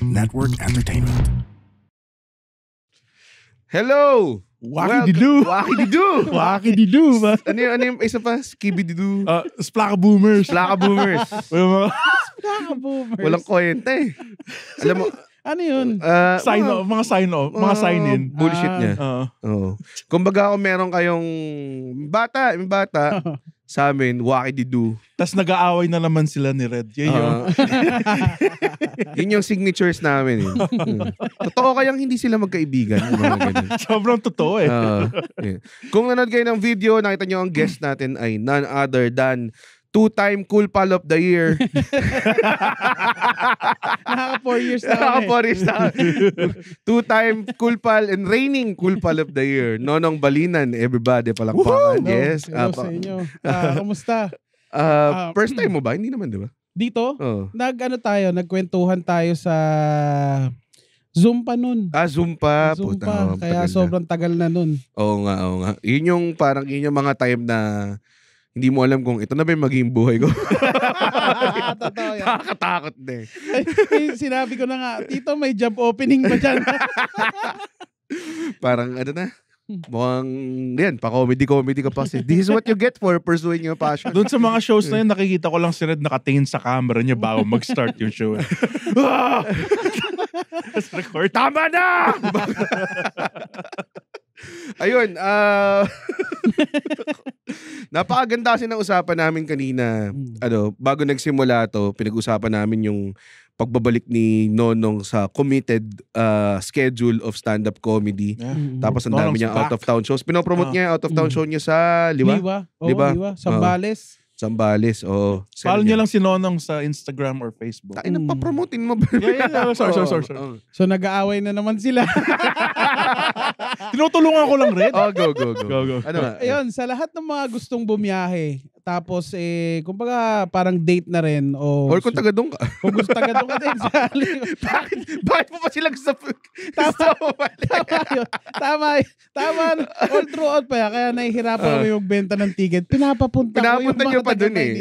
Network Entertainment. Hello! Wakididu! Wakididu! Wakididu ba? ano yung, ano yung isa pa? Skibididu? Uh, ah, Splaka Boomers. Splaka Boomers. Splaka Boomers. Walang kwenta eh. Alam mo, ano yun? Uh, sign mga, off, mga sign off, mga uh, sign in. Bullshit niya. Oo. Uh. Uh. Kumbaga kung meron kayong bata, may bata, Sa amin, waki-di-do. Tapos nag-aaway na naman sila ni Red. Yun yung, Ah. yun yung signatures namin. Eh. Totoo kayang hindi sila magkaibigan. Yung mga ganun. sobrang totoo eh. Ah, yeah. Kung nanood kayo ng video, nakita nyo ang guest natin ay none other than two-time Cool Pal of the Year. Nakaka four years na. Nakaka four years na. two-time Cool Pal and reigning Cool Pal of the Year. Nonong Balinan, everybody, palakpakan. Yes. Hello, uh, sa inyo. Uh, kumusta? Uh, uh, first time mm. mo ba? Hindi naman, di ba? Dito? Oh. Nag, ano tayo, nagkwentuhan tayo sa... Zoom pa nun. Ah, Zoom pa. Zoom Puta, pa. Oh, Kaya tagal sobrang na. tagal na nun. Oo nga, oo nga. Yun yung parang yun yung mga time na hindi mo alam kung ito na ba yung magiging buhay ko. Totoo yan. Nakakatakot din. Eh. sinabi ko na nga, Tito, may job opening ba dyan? Parang ano na, Mukhang, yan, pa-comedy-comedy ka pa. This is what you get for pursuing your passion. Doon sa mga shows na yun, nakikita ko lang si Red nakatingin sa camera niya bago mag-start yung show. Tapos record, tama na! Ayun, uh, napakaganda kasi ng usapan namin kanina. Hmm. Ano, bago nagsimula to, pinag-usapan namin yung pagbabalik ni Nonong sa committed uh, schedule of stand-up comedy. Yeah. Mm-hmm. Tapos ang dami niya out-of-town shows. Pinopromote uh, niya out-of-town mm-hmm. show niya sa Liwa. Liwa. Oo, diba? Liwa. Sambales. Uh, Sambales, oo. Oh, Follow niya lang si Nonong sa Instagram or Facebook. Tayo mm. pa promotein mo. yeah, yeah, yeah. Sorry, sorry, sorry, sorry. So nag-aaway na naman sila. Tinutulungan ko lang, Red. Oh, go, go, go. go, go. Ano nga? Ayun, sa lahat ng mga gustong bumiyahe, tapos eh, kumbaga parang date na rin. O, Or kung taga-dong ka. Kung gusto taga-dong ka din. sali. bakit, bakit mo pa sila gusto Tama. tama yun. Tama Tama. All throughout pa yan. Kaya nahihirapan ah. kami benta ng ticket. Pinapapunta, Pinapunta ko yung niyo mga pa taga eh.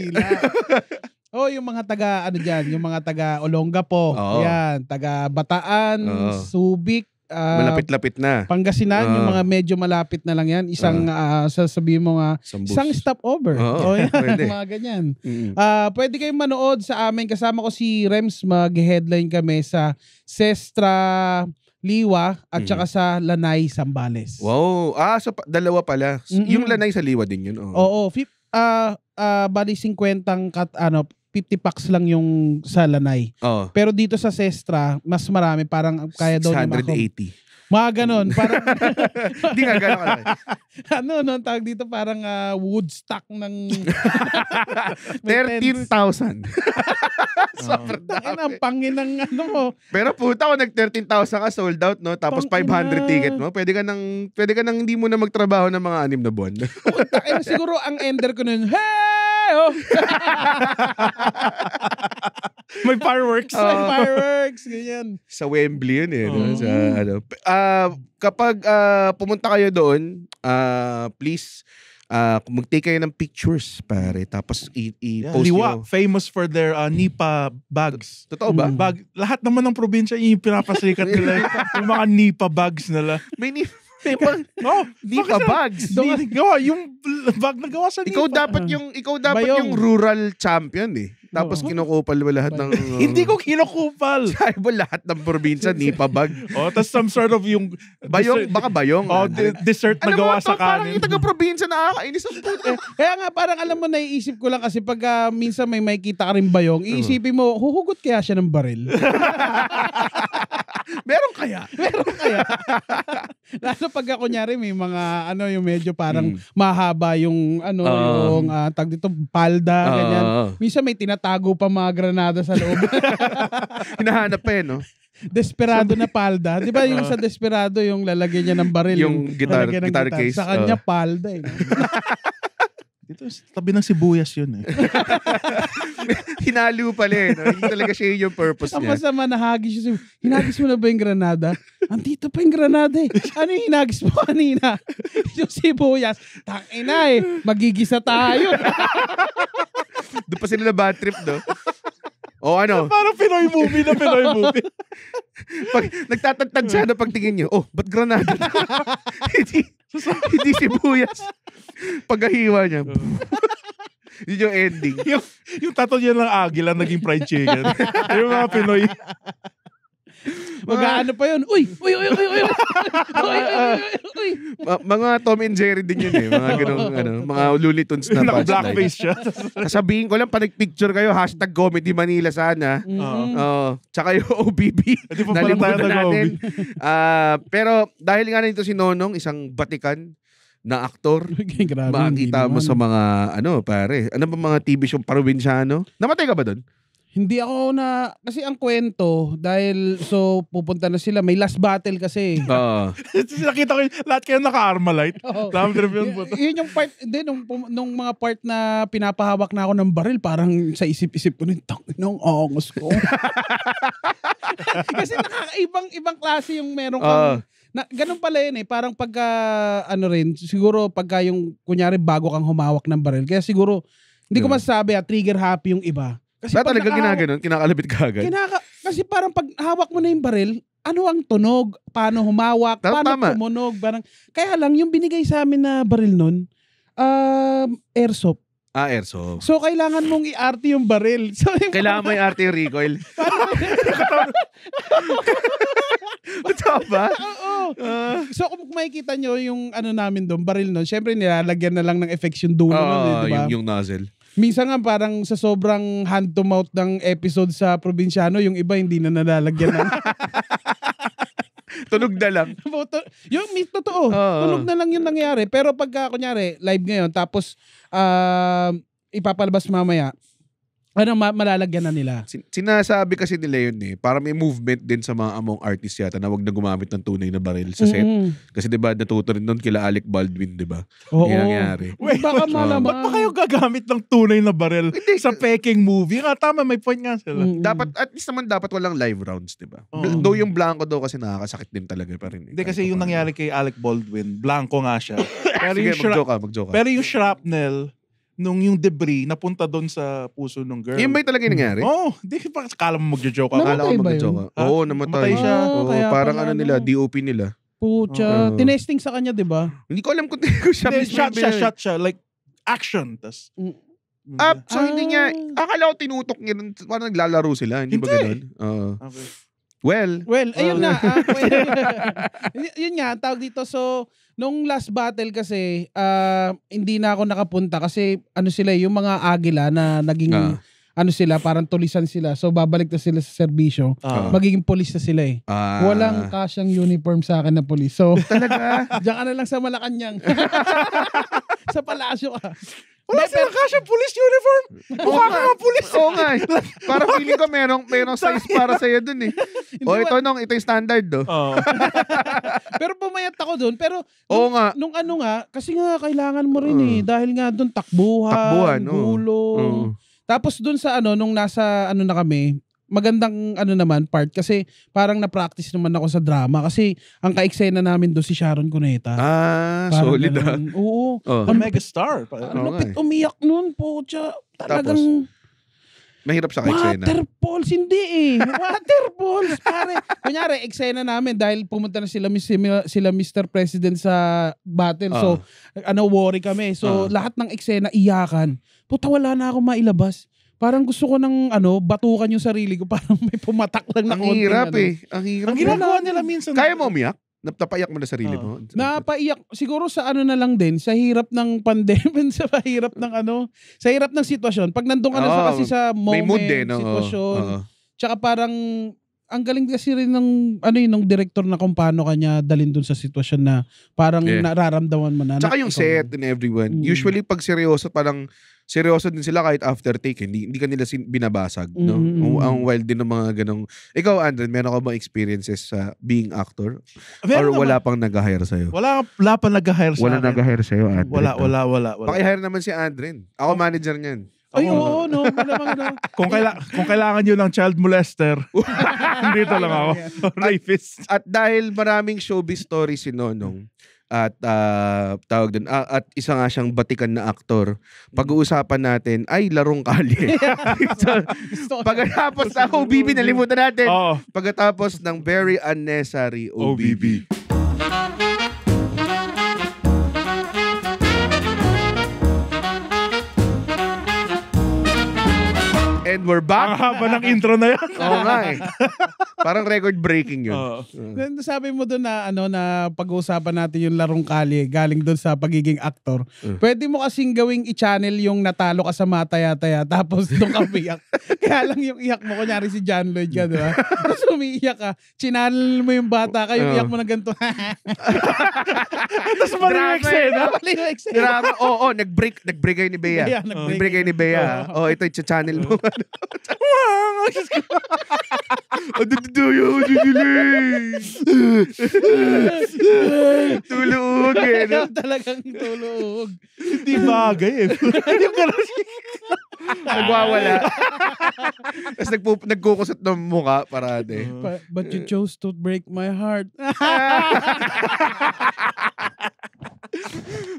oh, yung mga taga, ano diyan, yung mga taga Olongapo. Oo. Yan. Taga Bataan, Oo. Subic, uh, malapit-lapit na. Pangasinan, uh, yung ah. mga medyo malapit na lang yan. Isang, uh, uh, sasabihin mo nga, Sambus. isang stopover. Oo, oh, yan, pwede. mga ganyan. Mm. Uh, pwede kayong manood sa amin. Kasama ko si Rems, mag-headline kami sa Sestra Liwa at mm. saka sa Lanay, Sambales. Wow. Ah, so dalawa pala. Mm-mm. Yung Lanay sa Liwa din yun. Oh. Oo, oh, oh, uh, uh, bali 50 kat, ano, 50 packs lang yung sa Lanay. Oh. Pero dito sa Sestra, mas marami. Parang kaya daw ni Mako. 680. Mga ganon. Parang... Hindi nga ganon. ano, no, ang tawag dito parang uh, wood ng... 13,000. Sobrang oh. dami. Ang pangin ng ano mo. Pero puta ko, oh, nag 13,000 ka, sold out, no? Tapos Pangina. 500 ticket mo. Pwede ka nang, pwede ka nang hindi mo na magtrabaho ng mga anim na buwan. o, takin, eh, siguro ang ender ko nun, hey! tayo. May fireworks. Uh, May fireworks, ganyan. Sa Wembley yun eh. Uh-huh. Sa, ano. uh, kapag uh, pumunta kayo doon, uh, please, uh, mag-take kayo ng pictures, pare. Tapos i-post yeah. nyo. famous for their uh, Nipa bags. Totoo ba? Mm. Bag, lahat naman ng probinsya, yung pinapasikat nila. yung mga Nipa bags nila. May Nipa Paper? No. Di pa bags. Di na gawa. Yung bag na gawa sa Ikaw dapat yung, ikaw dapat Bayong. yung rural champion eh. Tapos oh. kinukupal mo lahat ng... Uh, Hindi ko kinukupal. Sabi lahat ng probinsya, nipa bag. oh, tapos some sort of yung... Bayong, baka bayong. Oh, d- dessert na gawa sa kanin. Parang yung taga-probinsya nakakainis ang puto. Eh, kaya nga, parang alam mo, naiisip ko lang kasi pag uh, minsan may makikita ka rin bayong, iisipin mo, huhugot kaya siya ng baril. Meron kaya? Meron kaya? Lalo pag ako nyari may mga ano yung medyo parang mm. mahaba yung ano uh, yung uh, ah, tag dito palda uh, ganyan. Minsan may tinatago pa mga granada sa loob. Hinahanap pa eh no. Desperado na palda. Di ba yung sa Desperado, yung lalagyan niya ng baril. Yung, yung guitar, guitar case. Sa kanya, uh. palda. Eh. Dito sa tabi ng sibuyas yun eh. Hinalo pala eh. No? Hindi talaga siya yung purpose niya. Ang masama, nahagis siya. Hinagis mo na ba yung granada? Andito pa yung granada eh. Ano yung hinagis mo kanina? yung sibuyas. Tangina eh. Magigisa tayo. Doon pa sila na bad trip, no? O ano? Parang Pinoy movie na Pinoy movie. pag nagtatagtag siya na pagtingin niyo, oh, ba't granada? hindi, hindi sibuyas. Pagkahiwa niya. Yun yung ending. yung, yung tato niya ng agila naging fried chicken. yung mga Pinoy. Mag-aano pa yun? Uy! Uy! Uy! Uy! Uy! uy, uy, mga Tom and Jerry din yun eh. Mga ganun, ano, mga Looney Tunes na past Blackface siya. Sasabihin ko lang, pa nagpicture kayo, hashtag Comedy Manila sana. Mm -hmm. uh, tsaka yung OBB. Hindi pa pala tayo na natin. Uh, pero dahil nga nito si Nonong, isang batikan, na aktor. Grabe, makakita mo sa mga ano pare. Ano ba mga TV show parobinsyano? Namatay ka ba doon? Hindi ako na kasi ang kwento dahil so pupunta na sila may last battle kasi. Oo. Nakita ko lahat kayo naka-armalite. Oh. Lam yun po. Yun yung part din nung, nung mga part na pinapahawak na ako ng baril parang sa isip-isip ko nung nung ongos ko. kasi nakakaibang ibang klase yung meron kang uh na, ganun pala yun eh. Parang pagka, ah, ano rin, siguro pagka ah, yung, kunyari, bago kang humawak ng baril. Kaya siguro, hindi ko masasabi ah, trigger happy yung iba. Kasi Ba talaga nakaha- ginaganon? Kinakalabit ka agad? kinaka- kasi parang pag hawak mo na yung baril, ano ang tunog, paano humawak, Tama, paano tama. tumunog, parang, kaya lang yung binigay sa amin na baril nun, um, airsoft. Ah, Erso. So, kailangan mong i-RT yung baril. So, yung Kailangan mo yung RT yung recoil. Tama? Oo. Ah. so, kung makikita nyo yung ano namin doon, baril nun, syempre nilalagyan na lang ng effects yung dulo nun, eh, di ba? yung, yung nozzle. Minsan nga parang sa sobrang hand-to-mouth ng episode sa probinsyano, yung iba hindi na nalalagyan ng tunog na lang. yung may totoo, Oo. tunog na lang yung nangyari. Pero pagka, kunyari, live ngayon, tapos uh, ipapalabas mamaya, ano, ma- malalagyan na nila. Sin- sinasabi kasi nila yun eh, para may movement din sa mga among artist yata na wag na gumamit ng tunay na baril sa set. Mm-hmm. Kasi 'di ba natuto rin doon kila Alec Baldwin, 'di ba? Oo. Yung nangyari. Wait, baka malaman. Ba't ba kayo gagamit ng tunay na baril Hindi. sa peking movie? Nga ah, tama, may point nga sila. Mm-hmm. Dapat at least naman dapat walang live rounds, 'di ba? Oh. Though yung blanco daw kasi nakakasakit din talaga pa rin. Eh. Hindi kasi yung nangyari kay Alec Baldwin, blanco nga siya. pero Sige, yung shrap- mag-joke ka, mag-joke ka. Pero yung shrapnel, nung yung debris napunta doon sa puso ng girl. Yun ba yung talaga mm. nangyari? Oo. Oh, di ba? Kala mo magjo-joke ako. Kala ko Namatay magjo-joke ako. Ha? Oo, ah, namatay. Namatay siya. Ah, Oo, kaya parang ano, ano nila, DOP nila. Pucha. Oo. Tinesting sa kanya, di ba? Hindi ko alam kung kung siya Hindi, shot siya, shot siya. Like, action. Tas, mm. mm. Ah, so hindi niya, Ah. akala ko tinutok niya, nun, parang naglalaro sila. Hindi, ba Hindi. ganun? Oo. Okay. well, Well, ayun ah. na. ah, well, y- yun nga, tawag dito. So, Nung last battle kasi, uh, hindi na ako nakapunta kasi ano sila, eh, yung mga agila na naging... Uh ano sila, parang tulisan sila. So babalik na sila sa serbisyo. uh Magiging polis na sila eh. uh Walang kasyang uniform sa akin na polis. So talaga, diyan ka na lang sa Malacanang. sa palasyo ka. Wala Depend- sila kasha police uniform. Mukha ka nga police. Oo nga. Eh. Para feeling ko merong, merong size para sa iyo dun eh. o oh, ito nung, ito yung standard do. Oh. Pero ako doon. Pero Oo nga. nung ano nga, kasi nga kailangan mo rin eh. Mm. Dahil nga doon takbuhan, Takbuhan, oo. gulong. Oo. Mm. Tapos doon sa ano, nung nasa ano na kami, magandang ano naman part kasi parang na-practice naman ako sa drama kasi ang kaeksena namin doon si Sharon Cuneta. Ah, Parang solid ah. Oo. Oh. Ang megastar. Ang Oo nga lupit eh. umiyak nun po. Talagang Mahirap sa eksena. Waterfalls, hindi eh. Waterfalls, pare. Kunyari, eksena namin dahil pumunta na sila, sila Mr. President sa battle. Uh. So, ah. ano, worry kami. So, uh. lahat ng eksena, iyakan. Puta, wala na ako mailabas. Parang gusto ko ng ano, batukan yung sarili ko. Parang may pumatak lang na Ang hirap ano. eh. Ang hirap. Ang ginagawa nila minsan. Kaya mo umiyak? napaiyak mo na sarili mo? Napaiyak. Siguro sa ano na lang din, sa hirap ng pandemic, sa hirap ng ano, sa hirap ng sitwasyon. Pag nandun ka na sa, kasi sa moment, may mood din, no? sitwasyon, uh-huh. tsaka parang ang galing kasi rin ng ano yun, ng director na kung paano kanya dalin dun sa sitwasyon na parang yeah. nararamdaman mo na. Tsaka yung set and everyone. Mm. Usually pag seryoso parang seryoso din sila kahit after take. Hindi, hindi kanila sin- binabasag. Mm. No? Mm-hmm. Ang, ang wild din ng mga ganong... Ikaw, Andre, meron ka bang experiences sa being actor? Meron Or naman. wala pang nag-hire iyo Wala, wala pang nag-hire sa Wala akin. nag-hire sa'yo, Andre. Wala, no? wala, wala, paki-hire naman si Andre. Ako oh. manager niyan. Ay, oo, oo, no. Ano? Kung, kaila- kung kailangan nyo ng child molester, dito lang ako. Rapist. At dahil maraming showbiz stories si Nonong, at uh, tawag dun, uh, at isa nga siyang batikan na aktor. Pag-uusapan natin ay larong kalye. so, pagkatapos sa OBB, nalimutan natin. Oh. Pagkatapos ng very unnecessary OBB. OBB. And we're back. Ang haba ng intro na yan. Oo nga eh. Parang record breaking yun. Oo. Mm. Then, sabi mo doon na ano na pag-uusapan natin yung larong kali galing doon sa pagiging aktor. Mm. Pwede mo kasing gawing i-channel yung natalo ka sa mataya-taya tapos doon ka umiyak. Kaya lang yung iyak mo, kunyari si John Lloyd ka, di ba? Tapos umiiyak ka, chinanel mo yung bata ka, yung iyak mo na ganito. Tapos mali yung no? eksena. Mali Grabe. Oo, oh, nag-break. Nag-break kayo ni Bea. Bea, nag-break. Nag-break kayo ni Bea. Oo, ito, ito channel mo. Ano dito yung ako gigiling? Tulog eh. No? Talagang tulog. Hindi bagay eh. Yung garage. Nagwawala. Tapos nagpup- nagkukusot ng mukha parade. But, uh-huh. but you chose to break my heart.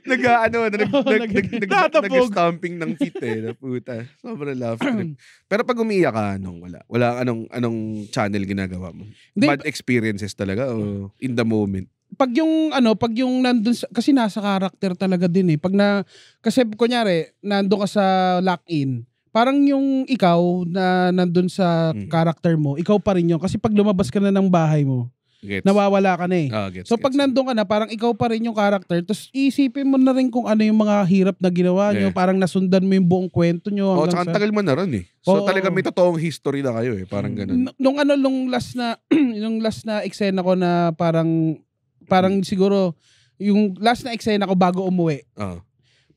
nag ano, nag, nag, nag, nag, nag, nag, nag, nag, nag, nag, nag, nag, nag, nag, nag, nag, pero pag umiyak ka, anong wala? Wala, anong, anong channel ginagawa mo? Hindi, Bad experiences talaga o in the moment? Pag yung, ano, pag yung nandun, sa, kasi nasa character talaga din eh. Pag na, kasi kunyari, nandun ka sa lock-in, parang yung ikaw na nandun sa Mm. character mo, ikaw pa rin yun. Kasi pag lumabas ka na ng bahay mo, Gets. Nawawala ka na eh. Oh, gets, so pag nandun ka na, parang ikaw pa rin yung character. Tapos isipin mo na rin kung ano yung mga hirap na ginawa yeah. nyo. Parang nasundan mo yung buong kwento nyo. Oh, tsaka sa... tagal mo na rin eh. So oh, talaga may totoong history na kayo eh. Parang ganun. N- nung ano, nung last na, nung last na eksena ko na parang, parang hmm. siguro, yung last na eksena ko bago umuwi. Oh.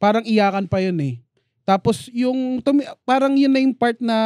Parang iyakan pa yun eh. Tapos yung, parang yun na yung part na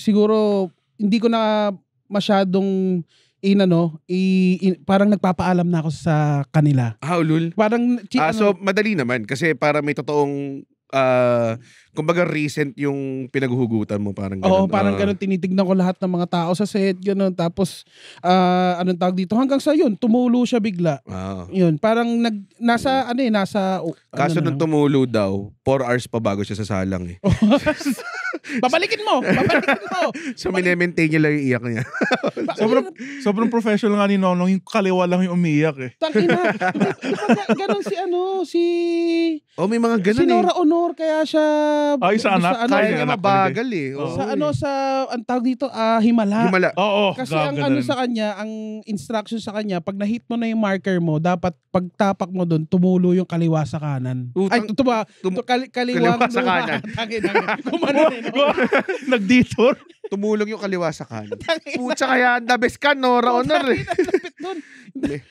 siguro, hindi ko na masyadong inano, i, in, parang nagpapaalam na ako sa kanila. Ah, ulul. Parang, chi, ah, ano, so madali naman kasi para may totoong uh, kumbaga recent yung pinaghuhugutan mo parang ganun. Oo, parang uh, ganun tinitignan ko lahat ng mga tao sa set, ganun. Tapos uh, anong tawag dito? Hanggang sa yun, tumulo siya bigla. Uh, yun, parang nag nasa hmm. ano eh, nasa oh, Kaso ano nang tumulo daw, 4 hours pa bago siya sa salang eh. babalikin mo, babalikin mo. so minemaintain niya lang yung iyak niya. sobrang, sobrang professional nga ni Nonong, yung kaliwa lang yung umiyak eh. Tangina. Ganun si ano, si... Oh, may mga ganun si eh. Si Nora Honor, kaya siya ay, sa anak. Sa ano, kaya mabagal eh. Oh. Sa ano, sa, ang tawag dito, ah, himala. Himala. Oo. Oh, oh, Kasi ang ano sa kanya, ang instruction sa kanya, pag nahit mo na yung marker mo, dapat pagtapak mo doon, tumulo yung kaliwa sa kanan. Ay, tumulo. tum- kali- kaliwa, kaliwa sa kanan. Kumano Nag-detour. Tumulong yung kaliwa sa kanan. Pucha kaya, the best ka, no? Honor eh.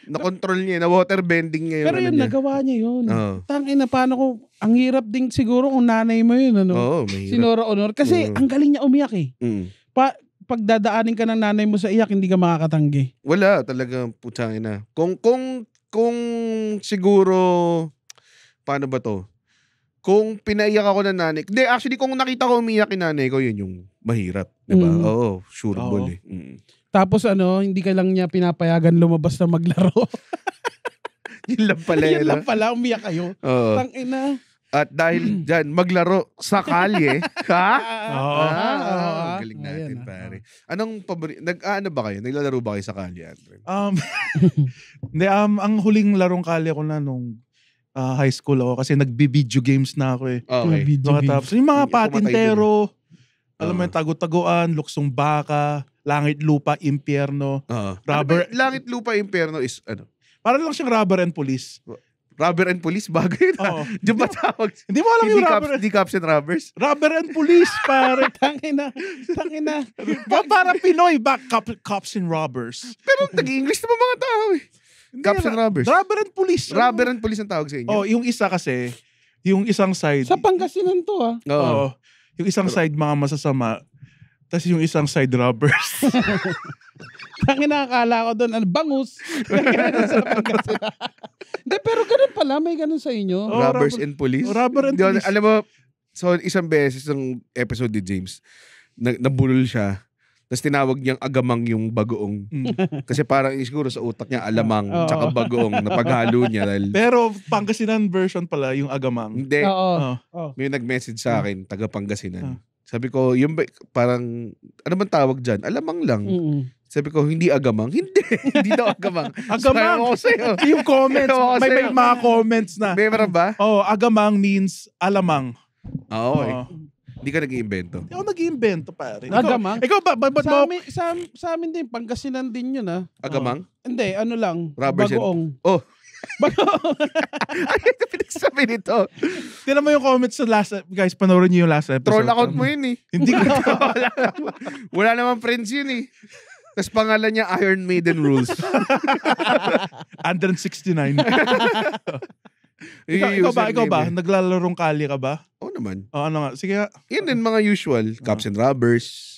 na-control niya, na water bending ngayon. Pero yun, nagawa niya yun. Tangin na, paano ko, ang hirap din siguro kung nanay mo yun, ano? Oo, mahirap. Sinora Honor. Kasi Mm. ang galing niya umiyak eh. Mm. Pa, pagdadaanin ka ng nanay mo sa iyak, hindi ka makakatanggi. Wala talaga putang ina. Kung kung kung siguro paano ba to? Kung pinaiyak ako ng nanay. Hindi, actually kung nakita ko umiyak yung nanay ko, yun yung mahirap, 'di ba? Mm. Oo, sure Oo. ball eh. Mm. Tapos ano, hindi ka lang niya pinapayagan lumabas na maglaro. yun lang pala Yun eh, lang pala, umiyak kayo. Oo. Tang ina. At dahil dyan, maglaro sa kalye. ha? Oo. Ah, oo. galing natin, Ayan, ah. pare. Anong pabori... Nag, ah, ano ba kayo? Naglalaro ba kayo sa kalye, Andre? Um, hindi, um, ang huling larong kalye ko na nung ah, high school ako kasi nagbi-video games na ako eh. Ah, okay. Video games. tapos, yung mga Yung- yung eh. patintero, alam mo ah. yung tago-taguan, luksong baka, langit lupa, impyerno. Oo. Rubber- Ano ba- langit lupa imperno is ano? Para lang siyang rubber and police. Rubber and Police, bago yun. Oo. Diyan ba tawag? Hindi mo alam yung rubber. Hindi Cups and Rubbers. Rubber and Police, pare. Tangina. Tangina. ba, para Pinoy, back cop, Cops and Robbers. Pero nag-English naman mga tao eh. Hindi, and Rubbers. Rubber and Police. Rubber and Police ang tawag sa inyo. Oh, yung isa kasi, yung isang side. Sa Pangasinan to ah. Oo. Oh. Yung isang side, mga masasama, tapos yung isang side rubbers. Ang nakakala ko doon, ano, bangus. Hindi, pero ganun pala, may ganun sa inyo. Oh, rubbers rubber, and police. Oh, rubber and police. Alam mo, so isang beses ng episode ni James, na, nabulol siya. Tapos tinawag niyang agamang yung bagoong. Mm. Kasi parang siguro sa utak niya alamang oh. tsaka bagoong napaghalo niya. Dahil... Pero Pangasinan version pala yung agamang. Hindi. Oo. Oh. May nag-message sa ah. akin, taga Pangasinan. Oh. Sabi ko, yung parang, ano man tawag dyan? Alamang lang. Mm-hmm. Sabi ko, hindi agamang. Hindi. hindi daw agamang. agamang. So, ako sa'yo. yung comments. Ako may, may mga comments na. May meron ba? Oo. Oh, agamang means alamang. Ah, Oo. Oh, Hindi ka nag-iimbento. Hindi ako nag-iimbento, pare. Ikaw, agamang? Ikaw ba? ba, ba sa, amin, sa, sa amin din, Pangasinan din yun, ha? Ah. Agamang? Oh. Hindi, ano lang. Rubber bagoong. Oh. Bago. Ay, ito pinagsabi nito. Tira mo yung comments sa last, guys, panoorin niyo yung last episode. Troll account mo yun eh. Hindi ko. wala, naman, wala naman friends yun eh. Tapos pangalan niya Iron Maiden Rules. 169. ikaw, ikaw ba? Ikaw ba? Eh. Naglalarong kali ka ba? Oo naman. O ano nga? Sige nga. Yan din mga usual. Cops ah. and robbers.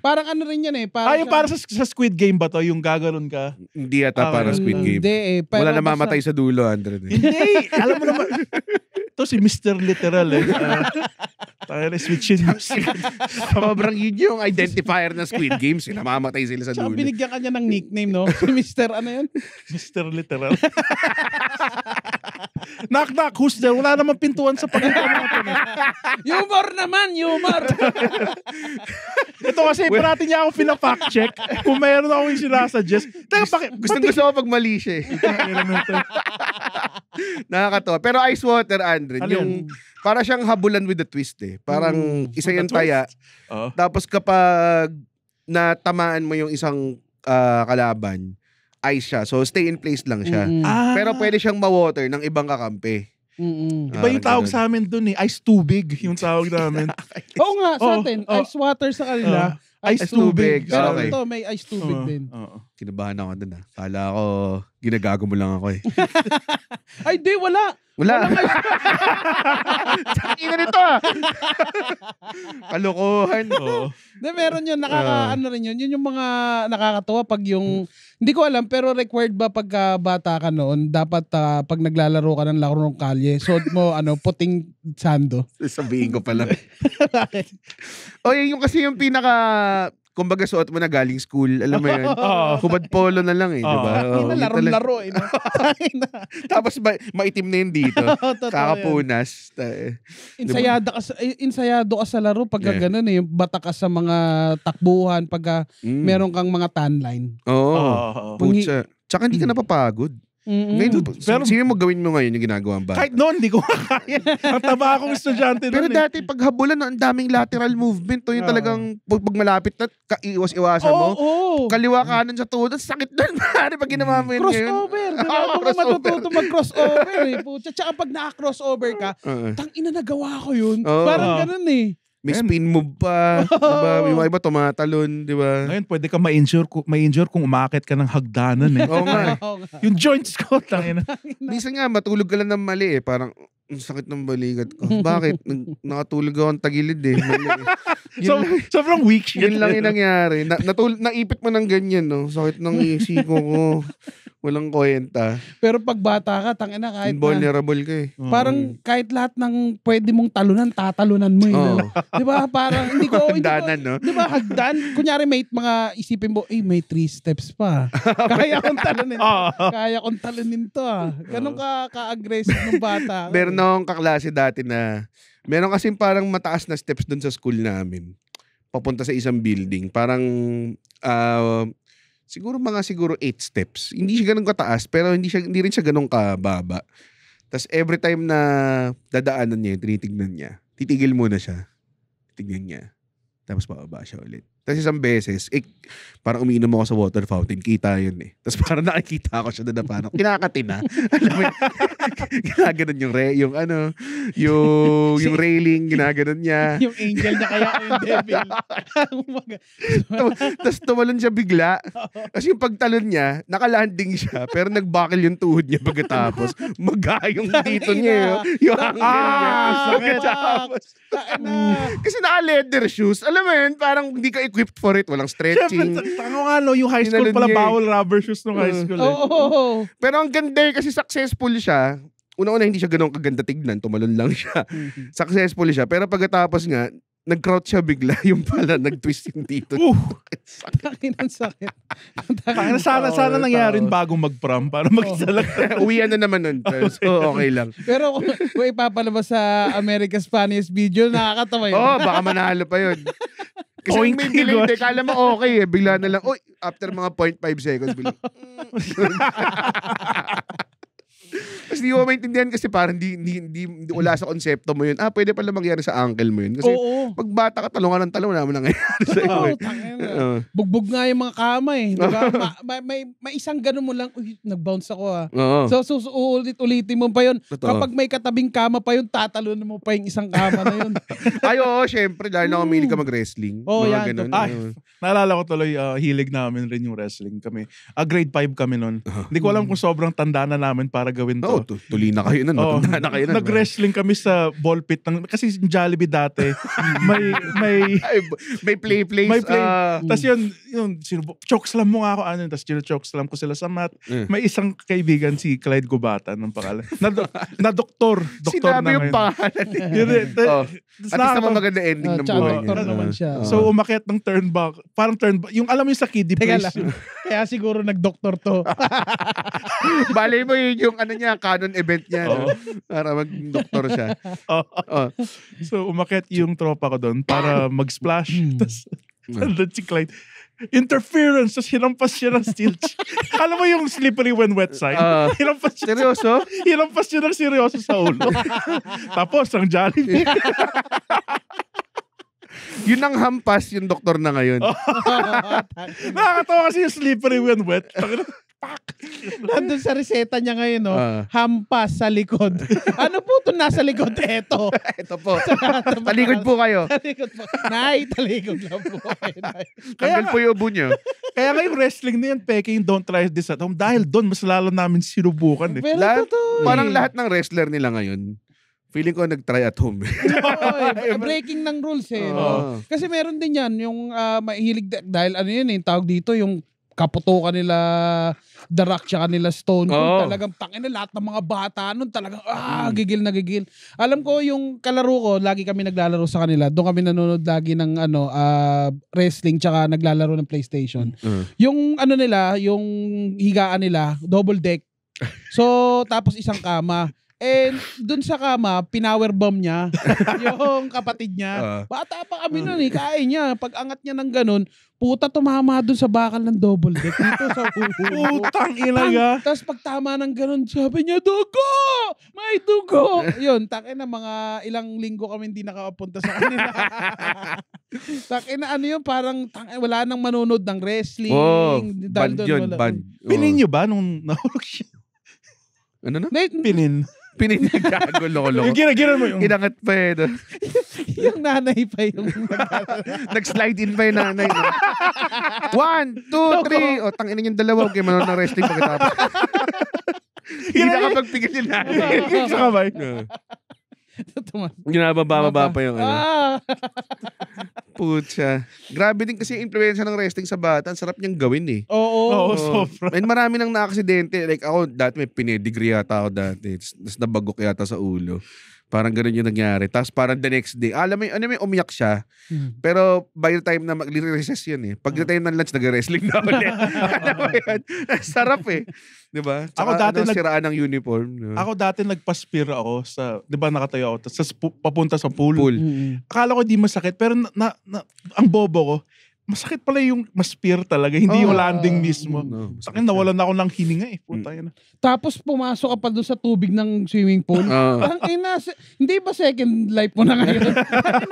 Parang ano rin yan eh. Parang Ay, para sa, sa Squid Game ba to? Yung gagaroon ka? Hindi ata Ah, para Squid Game. Hindi eh. Wala ano namamatay sa dulo, Andre. Hindi! Alam mo naman. Ito si Mr. Literal eh. Uh, tayo na switch in. Sobrang yun yung identifier ng Squid Games. eh. Namamatay sila sa Tsaka dulo. binigyan kanya ng nickname, no? Si Mr. ano yun? Mr. Literal. knock, knock. Who's there? Wala namang pintuan sa pagitan natin. Eh. Humor naman, humor! ganito kasi parati niya ako pinafact check kung meron akong sinasuggest. Teka, bakit? Gustong gusto ko pag mali siya eh. Nakakatawa. Pero Ice Water, Andre, ano yung para siyang habulan with a twist eh. Parang mm, isa yung taya. Uh-huh. Tapos kapag natamaan mo yung isang uh, kalaban, ice siya. So stay in place lang siya. Mm. Ah. Pero pwede siyang ma-water ng ibang kakampi. Mm-mm. Iba yung ah, tawag sa amin doon eh. Ice tubig yung tawag namin. Oo nga, sa oh, atin. oh. Ice water sa kanila. Oh. ice tubig. tubig. Pero Okay. ito, may ice tubig oh, din. Oo. Kinabahan ako dun ah. Kala ko, ginagago mo lang ako eh. Ay, di, wala. Wala. Ina nito ah. Kalokohan. Oh. meron yun. Nakaka, ano rin yun. Yun yung mga nakakatawa pag yung, hindi ko alam, pero required ba pagka bata ka noon, dapat ah, pag naglalaro ka ng laro ng kalye, suot mo, ano, puting sando. Sabihin ko pala. Bakit? o oh, yun yung kasi yung pinaka kumbaga suot mo na galing school, alam mo yun. Kubad polo na lang eh, di ba? Oo, Hindi na talaga- laro eh. Tapos ma- maitim na yun dito. Kakapunas. Ta- eh. Insayado ka, sa, eh, insayado ka sa laro pag Yeah. ganun eh. Yung Bata ka sa mga takbuhan pag Mm. meron kang mga tan line. Oo. Oo. Putsa. Tsaka hindi ka mm. napapagod. Mm-hmm. Ngayon, Dude, pero, sino mo gawin mo ngayon yung ginagawa ang bata? Kahit noon, hindi ko makakaya. ang taba akong estudyante noon. Pero eh. dati, eh. pag habulan, ang daming lateral movement. To, oh, yung uh, talagang pag malapit na, iwas-iwasan oh, mo. Oh. Kaliwa kanan sa tuhod, sakit doon. Pare, pag ginawa mo yun ngayon. Crossover. Diba? Oh, Kung crossover. matututo mag-crossover. eh. Pucha, tsaka pag na crossover ka, uh, tang ina nagawa ko yun. Oh. Parang ganun eh. May Ayan. spin move pa. diba? Yung iba tumatalon, di ba? Ngayon, pwede ka ma-injure, ma-injure kung umakit ka ng hagdanan eh. eh. Oo nga. yung joints ko, tangin nga, matulog ka lang ng mali eh. Parang, ang sakit ng balikat ko. Bakit? Nakatulog ako ang tagilid eh. eh. so, eh. sobrang weak shit. Yun lang yung nangyari. Na, natul, naipit mo ng ganyan, no? Sakit ng siko ko. Walang kwenta. Pero pag bata ka, tangin na kahit Invulnerable ka eh. Parang kahit lahat ng pwede mong talunan, tatalunan mo eh. Oh. di ba? Parang hindi ko... Hindi Hagdanan, no? Di ba? Hagdan. Kunyari may mga isipin mo, eh, may three steps pa. Kaya kong talunin. oh. Kaya kong talunin to ah. Ganun ka, ka-aggressive ng bata. Meron akong kaklase dati na meron kasi parang mataas na steps dun sa school namin. Papunta sa isang building. Parang uh, Siguro mga siguro 8 steps. Hindi siya ganun kataas pero hindi siya hindi rin siya ganun kababa. Tapos every time na dadaanan niya, tinitignan niya. Titigil muna siya. Titignan niya. Tapos bababa siya ulit. Kasi isang beses, eh, parang umiinom ako sa water fountain, kita yun eh. Tapos parang nakikita ako siya na, na parang kinakati Alam mo, ginaganon yung, re, yung ano, yung, yung railing, ginaganon niya. yung angel na kaya yung devil. Tapos tumalon siya bigla. Kasi yung pagtalon niya, nakalanding siya, pero nagbakil yung tuhod niya pagkatapos. Magayong dito niya. Eh, oh. Yung, yung ah, niya. Kasi naka-leather shoes. Alam mo yun, parang hindi ka equipped for it. Walang stretching. Siyempre, tango nga, no, yung high school pala, eh. bawal rubber shoes nung high mm. school. Eh. Oo. Oh, Pero ang ganda eh, kasi successful siya. Una-una, hindi siya ganun kaganda tignan. Tumalon lang siya. Mm-hmm. successful siya. Pero pagkatapos nga, nag-crouch siya bigla. Yung pala, nag-twist yung dito. Uh! Takin ang sakit. Para sana, sana nangyari bago mag-prom para mag-isa Uwian na naman nun. So, okay lang. Pero kung, kung ipapalabas sa America's Funniest Video, nakakatawa yun. Oo, oh, baka manalo pa yun. Kasi Oink, may delay, gosh. kala mo okay eh. Bigla na lang, oy, after mga 0.5 seconds, bigla. Kasi di mo maintindihan kasi parang hindi, hindi, hindi, wala sa konsepto mo yun. Ah, pwede pala mangyari sa uncle mo yun. Kasi Oo. pag bata ka, talungan ng talong, naman mo nangyayari sa iyo. Oo, Bugbog nga yung mga kama eh. Diba? ma, ma- may, may isang ganun mo lang, uy, nag-bounce ako ah. Oo. So, susuulit ulitin mo pa yun. Totoo. Kapag may katabing kama pa yun, tatalon mo pa yung isang kama na yun. Ay, oo, syempre. Dahil na umili ka hmm. mag-wrestling. Oo, mga yan, ganun. Ay, Oo. naalala ko tuloy, uh, hilig namin rin yung wrestling kami. Ah, grade 5 kami nun. Ah. Hindi ko alam kung sobrang tanda na namin para gagawin to. Oo, oh, tuli na kayo nun. Oh, na, kayo nun. Nag-wrestling kami sa ball pit. Ng, kasi Jollibee dati, may, may, may play place. May play. Uh, ah. Tapos yun, yun lang mo nga ako. Ano, Tapos lang ko sila sa mat. Eh. May isang kaibigan, si Clyde Gubata, ng pangalan. Na, na doktor. doktor Sinabi na yung pangalan. yun, eh, oh. At least naman maganda ending uh, ng buhay. Doktor naman siya. Ah. So umakyat ng turnback. Parang turnback. Yung alam mo yung sa kiddie place. Kaya siguro nag-doktor to. Balay mo yun yung ano niya, canon event niya. Oh. No? Para mag-doktor siya. Oh. Oh. So, umakit yung tropa ko doon para ah. mag-splash. Mm. Tapos, si Clyde. Interference! Tapos hinampas siya ng steel chair. Alam mo yung slippery when wet sign? Uh, ah. hinampas siya. Seryoso? hinampas siya ng seryoso sa ulo. Tapos, ang Jollibee. yun ang hampas yung doktor na ngayon. Nakakatawa kasi yung slippery when wet tak. Nandun sa reseta niya ngayon, no? Uh. Ah. Hampas sa likod. ano po ito nasa likod? Eto. Ito po. talikod po kayo. Talikod po. Nay, talikod lang po. Tanggal po yung ubo niyo. Kaya ngayong wrestling na yan, peke yung don't try this at home. Dahil doon, mas lalo namin sinubukan. Eh. Pero lahat, totoo, eh. Parang lahat ng wrestler nila ngayon, Feeling ko nag-try at home. Oo, eh, breaking ng rules eh. Oh. No? Kasi meron din yan, yung uh, ah, mahilig, dahil ano yun, eh, yung tawag dito, yung kaputukan nila the Rock tsaka nila Stone Cold. Oh. Talagang tangin na lahat ng mga bata nun talagang ah, mm. gigil na gigil. Alam ko yung kalaro ko, lagi kami naglalaro sa kanila. Doon kami nanonood lagi ng ano, uh, wrestling tsaka naglalaro ng PlayStation. Mm, mm. Yung ano nila, yung higaan nila, double deck. So, tapos isang kama. And dun sa kama, pinowerbomb niya yung kapatid niya. Uh, Bata pa kami uh, nun eh, kain niya. Pag angat niya ng ganun, puta tumama doon sa bakal ng double deck dito sa ulo. Putang ilaga. Tapos pag tama ng ganun, sabi niya, dugo! May dugo! Yun, takin na mga ilang linggo kami hindi nakapunta sa kanila. takin na ano yun, parang takin, wala nang manunod ng wrestling. Oh, dahil dun, yun, wala. bad. Oh. Pinin niyo ba nung nahulog siya? Ano na? Pinin. Pininagago, lolo. Yung ginagiran mo yung... Inangat pa eh. No? yung nanay pa yung... Nag-slide in pa yung nanay. No? One, two, Loko. three. O, tanginin yung dalawa. Okay, manon ng wrestling pagkatapos. Hindi nakapagpigil yung nanay. Sa kamay. Ginababa-baba pa yung ah. ano. Pucha. Grabe din kasi yung impluensya ng resting sa bata. Ang sarap niyang gawin eh. Oo. Oo, sobra. And marami nang na naaksidente. Like ako, dati may pinedegree yata ako dati. Tapos nabagok yata sa ulo. Parang ganun yung nangyari. Tapos parang the next day, alam mo, ano may umiyak siya. Mm. Pero by the time na mag-recess yun eh. Pag the oh. time ng lunch, nag-wrestling na ulit. alam mo Sarap eh. Di ba? ako dati ano, nag... siraan ng uniform. Diba? Ako dati nagpaspira ako sa, di ba nakatayo ako, sa, papunta sa pool. pool. Mm. Akala ko di masakit, pero na, na, na, ang bobo ko masakit pala yung mas spear talaga, hindi oh, yung landing mismo. No, Sakin nawalan na ako ng hininga eh. Puta mm. Tapos pumasok ka pa doon sa tubig ng swimming pool. Uh. Ang ina, hindi ba second life mo na ngayon?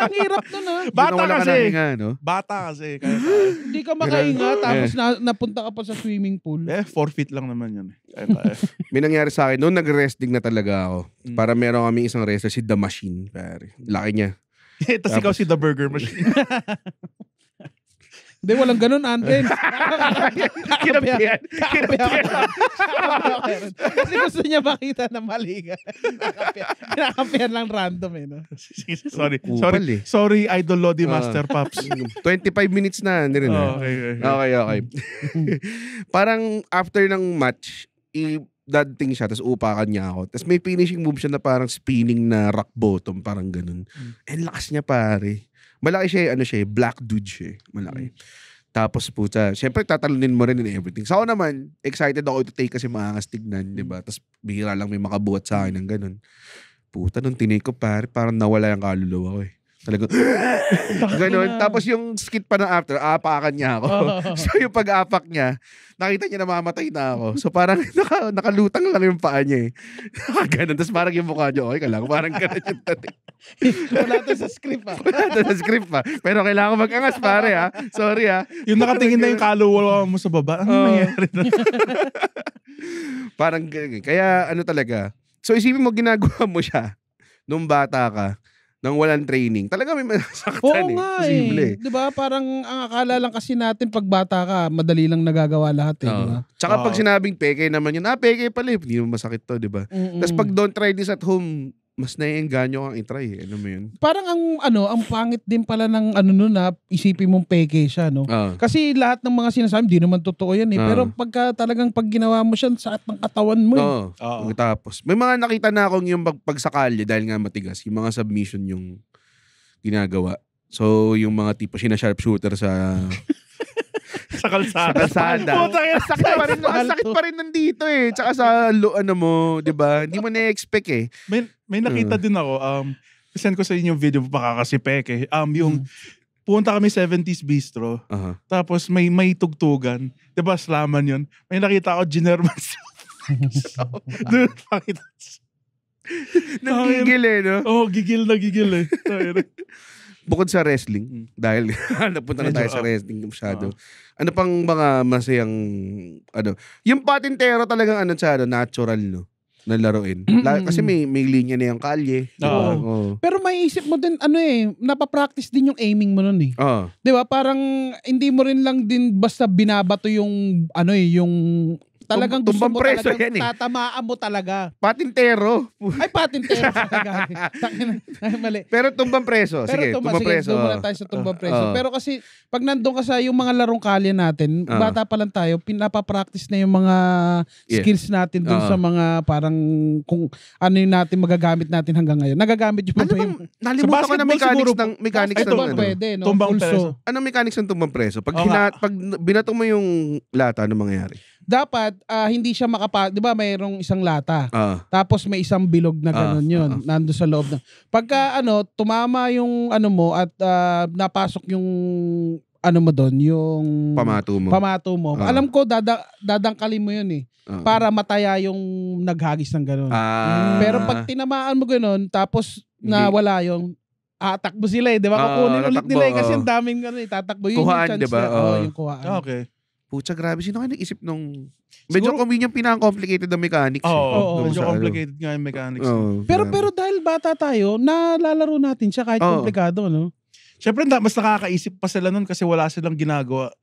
ang hirap nun ah. Bata kasi. Na hinga, no? Bata kasi. hindi ka makahinga tapos eh. na, napunta ka pa sa swimming pool. Eh, feet lang naman yun. Eh. Kaya, kaya. May nangyari sa akin, noon nag-wrestling na talaga ako. Mm. Para meron kami isang wrestler, si The Machine. Pare. Laki niya. Tapos ikaw si The Burger Machine. Hindi, walang ganun, Anten. Kinampihan. Kinampihan. Kasi gusto niya makita na mali ka. Kinakampihan lang random eh. No? sorry. Sorry, Kupal, sorry eh. Idol Lodi ah. Master Pops. 25 minutes na. Hindi rin. Eh. Oh, okay, okay. okay, okay. Parang after ng match, i dating siya, tapos upakan niya ako. Tapos may finishing move siya na parang spinning na rock bottom, parang ganun. Mm. And lakas niya pare. Malaki siya, ano siya, eh, black dude siya. Eh, malaki. Mm. Tapos puta, syempre tatalunin mo rin in everything. Sa ako naman, excited ako ito take kasi maangas tignan, di ba? Hmm. Tapos bihira lang may makabuhat sa akin ng ganun. Puta, nung tinake ko, pare, parang nawala yung kaluluwa ko eh. Talagang, ganon. Tapos yung skit pa na after, aapakan niya ako. so yung pag-apak niya, nakita niya namamatay na ako. So parang naka, nakalutang lang yung paa niya eh. ganun. Tapos parang yung mukha niya, okay ka lang. Parang ganun yung dati. Wala to sa script ah. Wala to sa script ah. Pero kailangan ko mag-angas pare ha. Ah. Sorry ha. Ah. Yung nakatingin na yung kaluluwa mo sa baba, ano oh. nangyari na? parang ganyan. Kaya ano talaga. So isipin mo ginagawa mo siya nung bata ka nang walang training. Talaga may masaktan Oo eh. nga Posible eh. eh. Di ba? Parang ang akala lang kasi natin pag bata ka, madali lang nagagawa lahat eh. Di ba? Tsaka pag sinabing peke naman yun, ah, peke pala eh, hindi naman masakit to, di ba? Mm-mm. Tapos pag don't try this at home, mas naiengganyo kang itry eh. Ano mo yun? Parang ang ano, ang pangit din pala ng ano nun na ah, isipin mong peke siya no. Ah. Kasi lahat ng mga sinasabi hindi naman totoo yan eh. Ah. Pero pagka talagang pag ginawa mo siya sa ng katawan mo eh. Oo. Oo. Tapos, may mga nakita na akong yung pag, pag dahil nga matigas, yung mga submission yung ginagawa. So, yung mga tipo sina sharpshooter sa sa kalsada. Sa kalsada. Puta yun, sakit pa rin, ang sakit pa rin nandito eh. Tsaka sa lo, ano mo, 'di ba? Hindi mo na-expect eh. Men, may nakita mm. din ako, um, send ko sa inyo yung video, baka kasi peke. Um, yung, mm. Punta kami 70s bistro. Uh-huh. Tapos may may tugtugan. 'Di ba slaman yun. May nakita ako Ginerman. Doon nakita. Nagigil eh, no? Oo, oh, gigil na gigil eh. Bukod sa wrestling, mm. dahil napunta na tayo sa ah. wrestling masyado. Uh-huh. Ano pang mga masayang, ano, yung patintero talagang ano, masyado, ano, natural, no? na laruin. La- kasi may, may linya na yung kalye. Oo. Diba? Oo. Pero maiisip mo din, ano eh, napapractice din yung aiming mo noon eh. Oo. Di ba? Parang hindi mo rin lang din basta binabato yung, ano eh, yung Talagang Tum- gusto mo preso talagang yan eh. tatamaan mo talaga. Patintero. Ay, patintero talaga. mali. Pero tumbang preso. Pero sige, tumba, tumbang sige, preso. Doon tayo sa tumbang preso. Oh. Pero kasi, pag nandun ka sa yung mga larong kalye natin, oh. bata pa lang tayo, pinapapractice na yung mga yeah. skills natin dun oh. sa mga parang kung ano yung natin magagamit natin hanggang ngayon. Nagagamit yung ano ba yung... Nalimutan ko na mechanics ng mechanics ng ano? Pwede, no? Tumbang preso. Anong mechanics ng tumbang preso? Pag, hina, pag binato mo yung lata, ano mangyayari? dapat uh, hindi siya makapa, 'di ba? Mayroong isang lata. Uh. Tapos may isang bilog na ah, ganun uh. 'yun, uh. nando sa loob ng. Pagka ano, tumama yung ano mo at uh, napasok yung ano mo doon, yung pamato mo. Pamato mo. Uh. Alam ko dada, dadangkalin mo 'yun eh. Uh. Para mataya yung naghagis ng ganun. Uh. Pero pag tinamaan mo ganun, tapos nawala yung atak mo sila eh, 'di ba? Kukunin uh, ulit nila eh, kasi ang daming ano, itatakbo eh, yun. Kuhaan, 'di ba? Oh, yung kuhaan. Okay. Pucha, grabe. Sino kayo nag-isip nung... Medyo Siguro, convenient pinaka-complicated ang mechanics. Oo, oh, oh, medyo complicated nga yung mechanics. Oh, eh. pero, pero dahil bata tayo, nalalaro natin siya kahit oh. komplikado, no? Siyempre, mas nakakaisip pa sila nun kasi wala silang ginagawa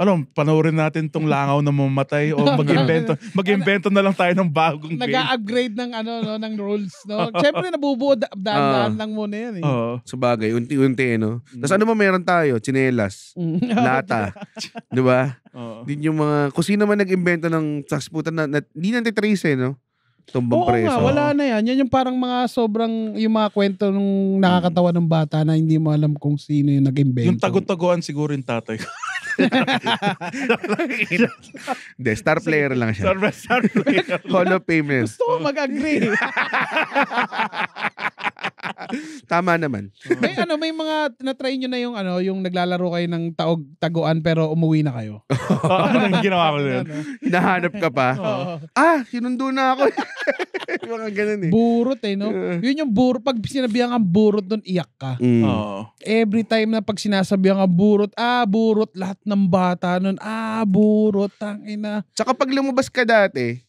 ano, panoorin natin tong langaw na mamatay o mag-invento, ano? mag-invento na lang tayo ng bagong game. Nag-upgrade ng ano no ng rules no. Siyempre, nabubuo dahan-dahan uh, lang muna 'yan eh. Oo. Uh, bagay, unti-unti eh, no. Mm. Tapos ano ba meron tayo? Chinelas, mm. lata, 'di ba? Uh, yung mga kusina man nag-imbento ng saksputan na, na hindi natin trace eh, no. Tumbang Oo preso. Nga, wala na yan. Yan yung parang mga sobrang, yung mga kwento nung nakakatawa mm. ng bata na hindi mo alam kung sino yung nag-invento. Yung tagot-tagoan siguro yung tatay ko. De star player lang siya. Star, star player. Hall of Famer. Gusto ko mag-agree. Tama naman. may ano, may mga na-try niyo na yung ano, yung naglalaro kayo ng taog taguan pero umuwi na kayo. Oo, oh, ginawa mo doon? Hinahanap ano? ka pa. Ah, sinundo na ako. mga ganun eh. Burot eh, no? Yun yung burot. Pag sinabihan ang burot doon, iyak ka. Mm. Oo. Every time na pag sinasabihan ang burot, ah, burot, lahat ng bata noon, ah, burot, tangina. Tsaka pag lumabas ka dati,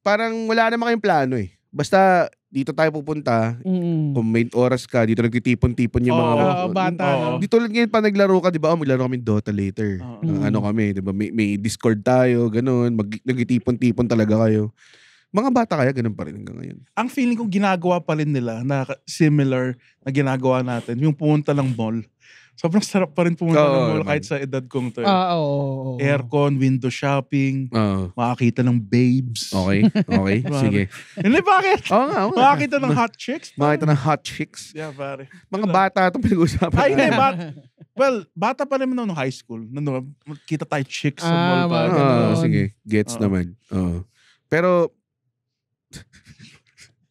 parang wala naman kayong plano eh. Basta dito tayo pupunta. Mm. Kung may oras ka, dito nagtitipon-tipon yung mga... Oo, oh, bata. Oh. Di tulad ngayon pa naglaro ka, di ba? Oh, maglaro kami Dota later. Oh. Uh, ano kami, di ba? May, may Discord tayo, ganun. Mag, nagtitipon-tipon talaga kayo. Mga bata kaya, ganun pa rin hanggang ngayon. Ang feeling ko ginagawa pa rin nila na similar na ginagawa natin, yung pumunta lang mall sobrang sarap pa rin pumunta oh, ng mall kahit sa edad kong to. Eh. Ah, oo. Oh, oh, oh. Aircon, window shopping, oh. makakita ng babes. Okay, okay, diba? sige. Hindi, bakit? Oo nga, oo Makakita ng hot chicks. Pare. Makakita ng hot chicks. Yeah, pare. Mga diba? bata itong pinag-usapan. Ay, hindi, bat. Well, bata pa rin noong high school. Nandun, kita tayo chicks ah, sa mall pa. Oo, ah, sige. Gets naman. Oo. Pero,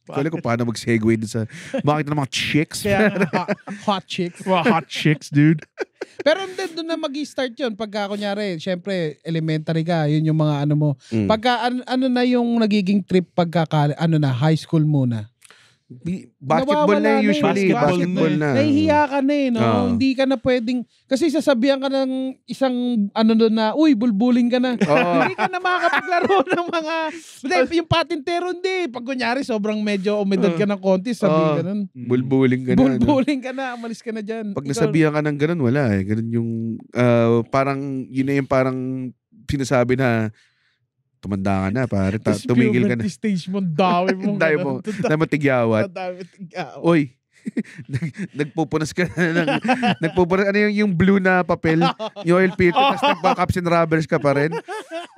Kala ko paano mag-segue din sa makita ng mga chicks. Kaya hot, hot chicks. mga hot chicks, dude. Pero then, doon na mag-start yun. Pagka, kunyari, syempre, elementary ka, yun yung mga ano mo. Mm. Pagka, an, ano na yung nagiging trip pagka, ano na, high school muna? Basketball Nawawala na usually. Basketball, basketball na. na. Nahihiya ka na eh, no? Oo. Hindi ka na pwedeng... Kasi sasabihan ka ng isang ano doon na, uy, bulbuling ka na. Oo. hindi ka na makakapaglaro ng mga... Hindi, yung patintero hindi. Pag kunyari, sobrang medyo umedad ka ng konti, sabihin ka nun. Mm. Bulbuling ka na. Ano? Bulbuling ka na, umalis ka na dyan. Pag nasabihan ka ng ganun, wala eh. Ganun yung... ah, parang, yun na yung parang sinasabi na tumanda ka na, pare. Ta- tumigil ka na. stage mo, dami mo. Dami ano. mo. Dami tigyawan. Dami tigyawan. Uy, nag, nagpupunas ka na ng, nagpupunas, ano yung, yung blue na papel, yung oil paper oh. tapos nagbackups cups and rubbers ka pa rin.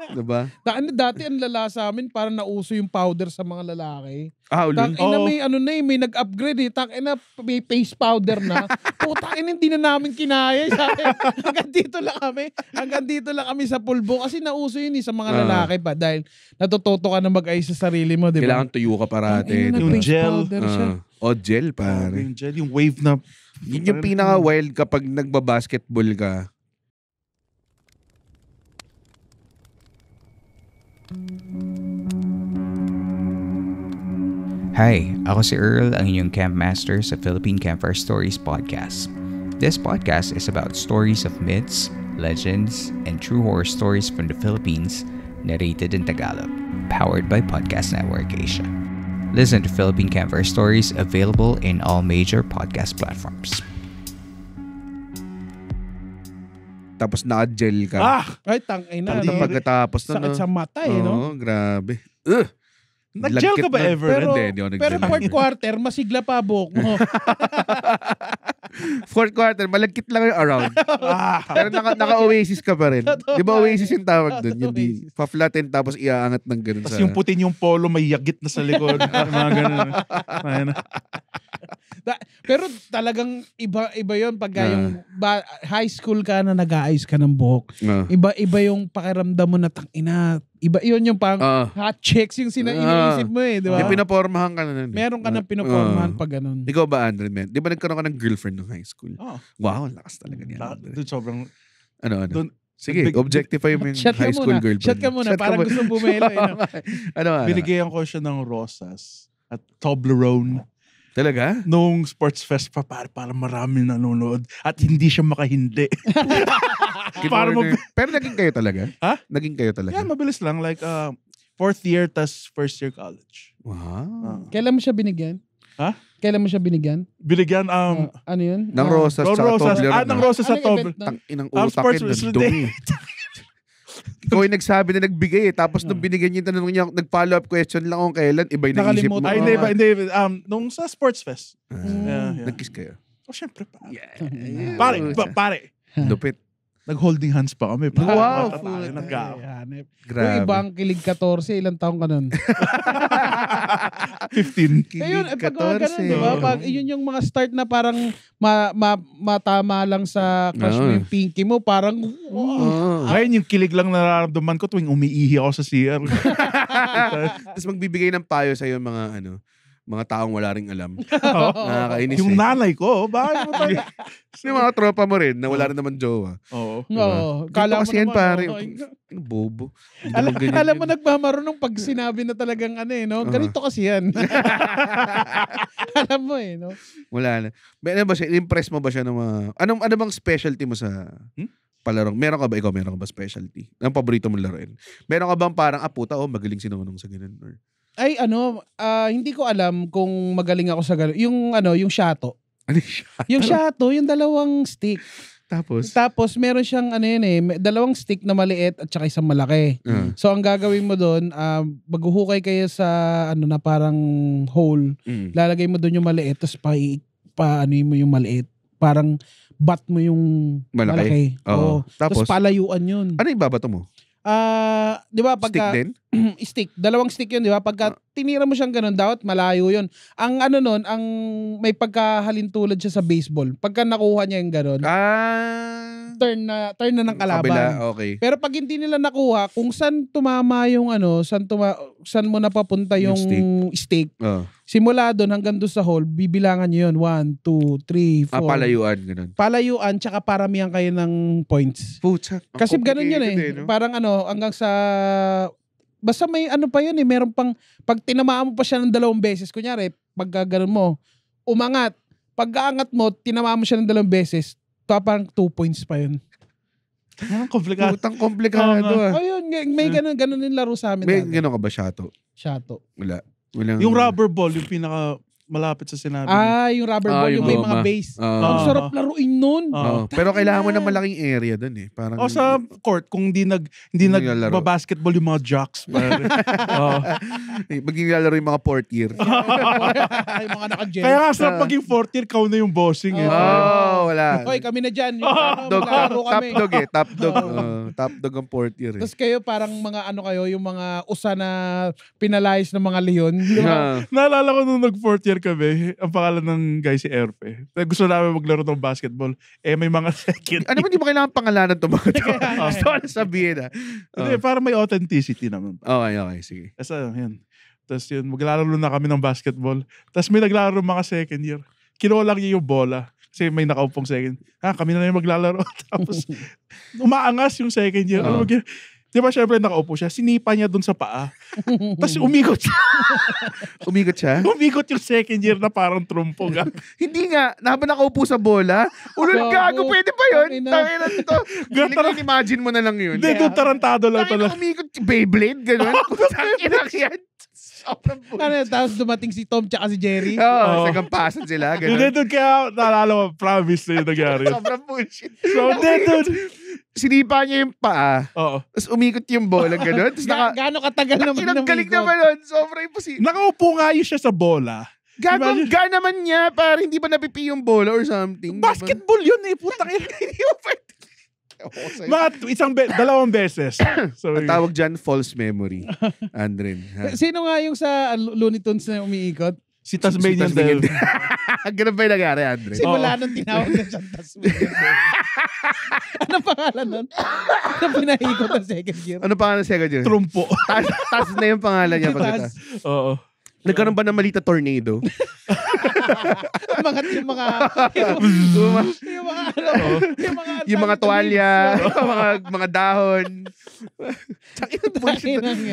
Diba? Da, ano, dati ang lala sa amin, parang nauso yung powder sa mga lalaki. Ah, ulo? Tak, ina, oh. may ano na eh, may nag-upgrade eh. Tak, ina, may face powder na. Puta, ina, hindi na namin kinaya. Sabi, hanggang dito lang kami. Hanggang dito lang kami sa pulbo. Kasi nauso yun eh, sa mga ah. lalaki pa. Dahil natutoto ka na mag-ayos sa sarili mo, diba? Kailangan tuyo ka parati. Ina, diba? yung gel. Powder, uh. Ah. O gel, pare. Yung gel, yung wave na... Yun yung pinaka-wild kapag nagba-basketball ka. Hi, ako si Earl, ang inyong camp master sa Philippine Campfire Stories podcast. This podcast is about stories of myths, legends, and true horror stories from the Philippines, narrated in Tagalog, powered by Podcast Network Asia. Listen to Philippine Camper Stories available in all major podcast platforms. Tapos na-gel ka. Ah! Ay, tangay na. Tapos no? pagkatapos na. Sakit no? sa mata eh, no? Oo, grabe. Ugh! Nag-gel ka ba ever? Pero, hindi, hindi ako nag-gel. Pero fourth quarter, masigla pa buhok mo. fourth quarter, malagkit lang yung around. ah, pero naka, naka-oasis ka pa rin. Di ba oasis eh. yung tawag doon? Yung di, eh. pa-flatten tapos iaangat ng ganun. Tapos sa... yung putin yung polo, may yagit na sa likod. mga ganun. da, pero talagang iba iba yon pag uh, yung ah. ba, high school ka na nag-aayos ka ng buhok. Uh, iba iba yung pakiramdam mo na tang ina iba yun yung pang uh, hot chicks yung sina uh, iniisip ah. mo eh, di ba? Yung pinapormahan ka na nun. Eh. Meron ka uh, ng ah. pinapormahan uh, pag ganun. Ikaw ba, Andre, man? Di ba nagkaroon ka ng girlfriend ng high school? Oh. Wow, lakas talaga niya. La, sobrang... Ano, ano? Dun, Sige, big, objectify mo yung high school muna. girlfriend. Shot ka muna, shut parang gusto bumelo. eh, ano, ano, Binigyan ko siya ng rosas at Toblerone. Talaga? Nung Sports Fest pa, para, para marami nanonood. At hindi siya makahindi. para mo, Pero naging kayo talaga? Ha? Naging kayo talaga? Yeah, mabilis lang. Like, uh, fourth year, tas first year college. Wow. Uh, Kailan mo siya binigyan? Ha? Kailan mo siya binigyan? Binigyan, um... Uh, ano yun? Ng uh, Rosas, sa Toblerone. Ah, ng Rosas sa Toblerone. Ang inang utak um, sports, eh, Ikaw yung nagsabi na nagbigay eh. Tapos nung binigyan niya yung tanong niya, nag-follow up question lang kung kailan, iba'y naisip mo. Nakalimutan. Ay, hindi, iba, hindi. Um, nung sa sports fest. Ah. Yeah, yeah. Nag-kiss kayo? Oh, syempre. Pare, yeah. pare, pa- pare. Lupit. Nag-holding hands pa kami. Parang wow, mata tayo nag-aaway. Hanip. Eh. Grabe. Yung ibang kilig 14, ilang taong ka nun? 15. Kilig Ayun, eh, pag mga ganun, di ba? Oh. Pag, yun yung mga start na parang ma, ma, matama lang sa crush mo ah. yung pinky mo. Parang, wow. Ah. Ngayon, yung kilig lang nararamdaman ko tuwing umiihi ako sa CR. Tapos magbibigay ng payo sa'yo mga ano, mga taong wala ring alam. Oh. Nakakainis Yung eh. nanay ko, bakit mo tayo? Yung mga tropa mo rin na wala rin naman jowa. Oo. Oo. Diba? Kala kasi yan, pare. Ang oh ano, bobo. Alam, mo, ganyan alam mo, yan. nagmamarunong pag sinabi na talagang ano eh, no? Uh-huh. Ganito kasi yan. alam mo eh, no? Wala na. May ano ba siya? Impress mo ba siya ng mga... Anong, ano bang specialty mo sa Hmm? palarong? Meron ka ba? Ikaw, meron ka ba specialty? Anong paborito mong laruin? Meron ka bang parang, aputa ah, o oh, magaling sinungaling sa ganun. Or, ay, ano, ah, hindi ko alam kung magaling ako sa gano'n. Yung ano, yung shato. Ano yung shato? Yung shato, yung dalawang stick. Tapos? Tapos, meron siyang ano yun eh, dalawang stick na maliit at saka isang malaki. Ah. So, ang gagawin mo doon, ah, maghuhukay kayo sa ano na parang hole. Mm. Lalagay mo doon yung maliit, tapos pa, pa ano mo yung maliit. Parang bat mo yung malaki. malaki. Oo. Tapos, Tapos, palayuan yun. ano yung babato mo? Ah, uh, 'di ba pagka stick, din? stick, dalawang stick 'yun, 'di ba? Pagka ah tinira mo siyang ganun, dapat malayo yun. Ang ano nun, ang may pagkahalintulad siya sa baseball. Pagka nakuha niya yung ganun, ah, turn na, turn na ng kalaban. Kabila, okay. Pero pag hindi nila nakuha, kung saan tumama yung ano, saan, tuma, saan mo napapunta yung, yung stake, oh. simula doon hanggang doon sa hole, bibilangan niyo yun. One, two, three, ah, four. Ah, palayuan, ganun. Palayuan, tsaka paramihan kayo ng points. Pucha. Kasi ganun yun eh. Din, eh, no? Parang ano, hanggang sa basta may ano pa yun eh, meron pang, pag tinamaan mo pa siya ng dalawang beses, kunyari, pag ganun mo, umangat, pag pagkaangat mo, tinamaan mo siya ng dalawang beses, to, parang 2 points pa yun. Ang komplikado. Putang komplikado. Ah. Oh, yun, may ganun, ganun yung laro sa amin. May dati. ganun ka ba, Shato? Shato. Wala. Walang... Yung rubber ball, yung pinaka malapit sa sinabi. Ah, yung rubber Ah, ball, yung yung may mga base. Oo. Ah. Ang sarap laruin nun. Oo. Ah. Oo. Ah. Pero kailangan mo ng malaking area doon eh. Parang, O oh, sa court, kung hindi nag, hindi Hindi basketball yung mga jocks. pare. Oo. Eh, Pag nilalaro yung mga fourth year. Ay, mga naka-gel. Kaya nga sarap maging 40 year, kau na yung bossing eh. oh, wala. Hoy, kami na dyan. Yung, ano, Dog, top, maglaro kami. dog eh. Top dog. Oo, top dog ang fourth year eh. Tapos kayo parang mga ano kayo, yung mga usa na pinalayas ng mga leon. Yung Naalala ko nung nag fourth year nag-bar kami, ang pangalan ng guy si Erpe. Eh, gusto namin maglaro ng basketball. Eh, may mga second. Ano ba, hindi ba kailangan pangalanan itong mga ito? Ah. Gusto ko na sabihin ah. Hindi, ah. parang may authenticity naman. Okay, okay, sige. Tapos ano, yan. Tapos yun, maglalaro na kami ng basketball. Tapos may naglaro mga second year. Kinuha lang niya yung bola. Kasi may nakaupong second. Ha, ah, kami na lang yung maglalaro. Tapos, umaangas yung second year. Oh. Ano, mag- Di ba, syempre, nakaupo siya. Sinipa niya dun sa paa. Tapos umigot siya. Umigot siya? umigot yung second year na parang trumpo nga. Ah. Hindi nga, habang nakaupo sa bola, ulol Gago. pwede pa yun? Tangina. Tangina nito. Ganun Imagine mo na lang yun. Hindi, doon tarantado lang Tangina, talaga. umigot, Beyblade, ganun. Tangina yan ano, tapos dumating si Tom tsaka si Jerry. Oo, oh, oh. sagampasan sila. Ganun. Hindi, dude, kaya naalala mo, promise na yung nangyari. Sobrang bullshit. So, hindi, dude. Sinipa niya yung paa. Oo. Tapos umikot yung bola, ganun. Tapos naka... Gano'ng katagal naman umikot? Galing naman nun. Sobrang imposible. Nakaupo nga yun siya sa bola. Gago, ga naman niya para hindi ba napipi yung bola or something. Basketball yun eh, putang ina. Hindi mo pwede. Mat, isang be- dalawang beses. So, tawag diyan false memory. Andrin. Sino nga yung sa ah, Looney Tunes na umiikot? Si Tasmanian, si Tasmanian Devil. Ganun ba yung nangyari, Andre? Simula nung tinawag na siyang Tasmanian Devil. ano pangalan nun? Ano pinahikot ng second year? Ano pangalan ng second year? Trumpo. Tas, tas na yung pangalan niya. Pagkita. Oo. Nagkaroon ba ng malita tornado? mga yung mga yung, yung mga yung mga ano, yung mga, yung mga tuwalya, mga mga dahon.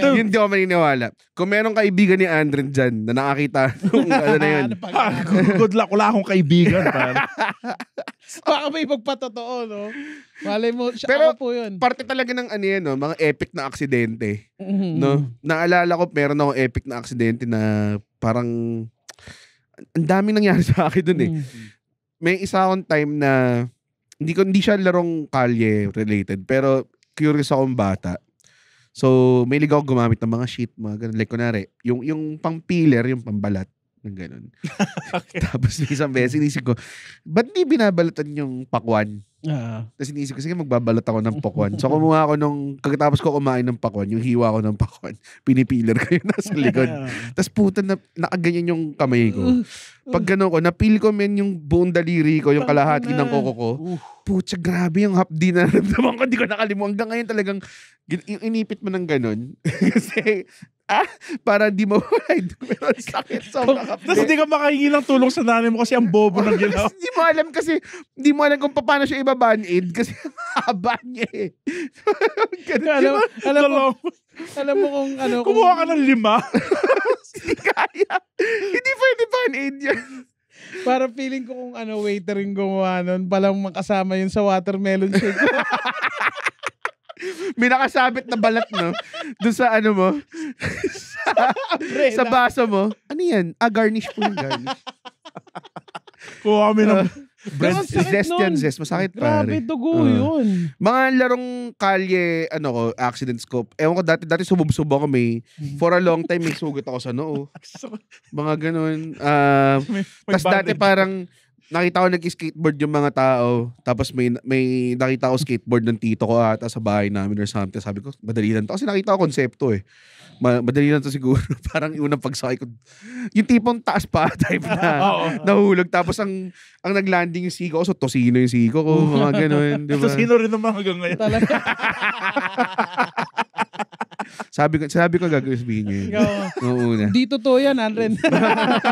yung Yun di ako maniniwala. Kung merong kaibigan ni Andren dyan na nakakita nung ano na yun. Ano Good luck, wala akong kaibigan. Baka may pagpatotoo, no? Malay mo, siya Pero, ako po yun. Parte talaga ng ano yan, no? mga epic na aksidente. Mm-hmm. No? Naalala ko, meron ako epic na aksidente na parang ang dami nangyari sa akin dun eh. Mm-hmm. May isa akong time na hindi ko hindi siya larong kalye related pero curious akong bata. So, may ligaw gumamit ng mga sheet, mga ganun. Like, kunwari, yung, yung pang-pillar, yung pambalat, ng ganun. okay. Tapos, isang beses, inisip ko, ba't di binabalatan yung pakwan? Uh, Tapos iniisip ko, sige magbabalot ako ng pakwan. So kumuha ako nung, kagkatapos ko kumain ng pakwan, yung hiwa ko ng pakwan, pinipiler ko yung nasa likod. Tapos puta na, nakaganyan yung kamay ko. Pag gano'n ko, napil ko men yung buong daliri ko, yung kalahati ng koko ko. Pucha, grabe yung hapdi na naramdaman ko. Hindi ko nakalimutan. Hanggang ngayon talagang, inipit mo ng gano'n. Kasi ah, para di mo yung numeral. Sakit, sobrang kapit. Tapos hindi ka makahingi ng tulong sa nanay mo kasi ang bobo ng ginawa. Hindi mo alam kasi, hindi mo alam kung paano siya ibabanid kasi haba niya eh. Ganun, alam, diba? alam, mo, alam mo kung ano. Kumuha ka ng lima. hindi kaya. Hindi pwede banid yan. Para feeling ko kung ano waiter yung gumawa nun, palang makasama yun sa watermelon shake. May nakasabit na balat, no? Doon sa ano mo. sa, sa baso mo. Ano yan? Ah, garnish po yung garnish. Kuha kami ng... Uh, Bread, zest yan, zest. Masakit pa. Grabe, dugo uh, yun. Mga larong kalye, ano ko, accidents ko. Ewan ko, dati, dati subub ako may, for a long time, may sugat ako sa noo. mga ganun. Uh, um, Tapos dati parang, nakita ko nag-skateboard yung mga tao. Tapos may, may nakita ko skateboard ng tito ko ata sa bahay namin or something. Sabi ko, madali lang to. Kasi nakita ko konsepto eh. Ma- madali lang to siguro. Parang yung unang pagsakay ko. Yung tipong taas pa type na nahulog. Tapos ang ang nag-landing yung siko ko. So tosino yung siko ko. Mga ganun. Diba? Tapos sino rin naman hanggang ngayon. Talaga. sabi ko, sabi ko gagawin sabihin niyo yun. Nung una. Dito to yan, Anren.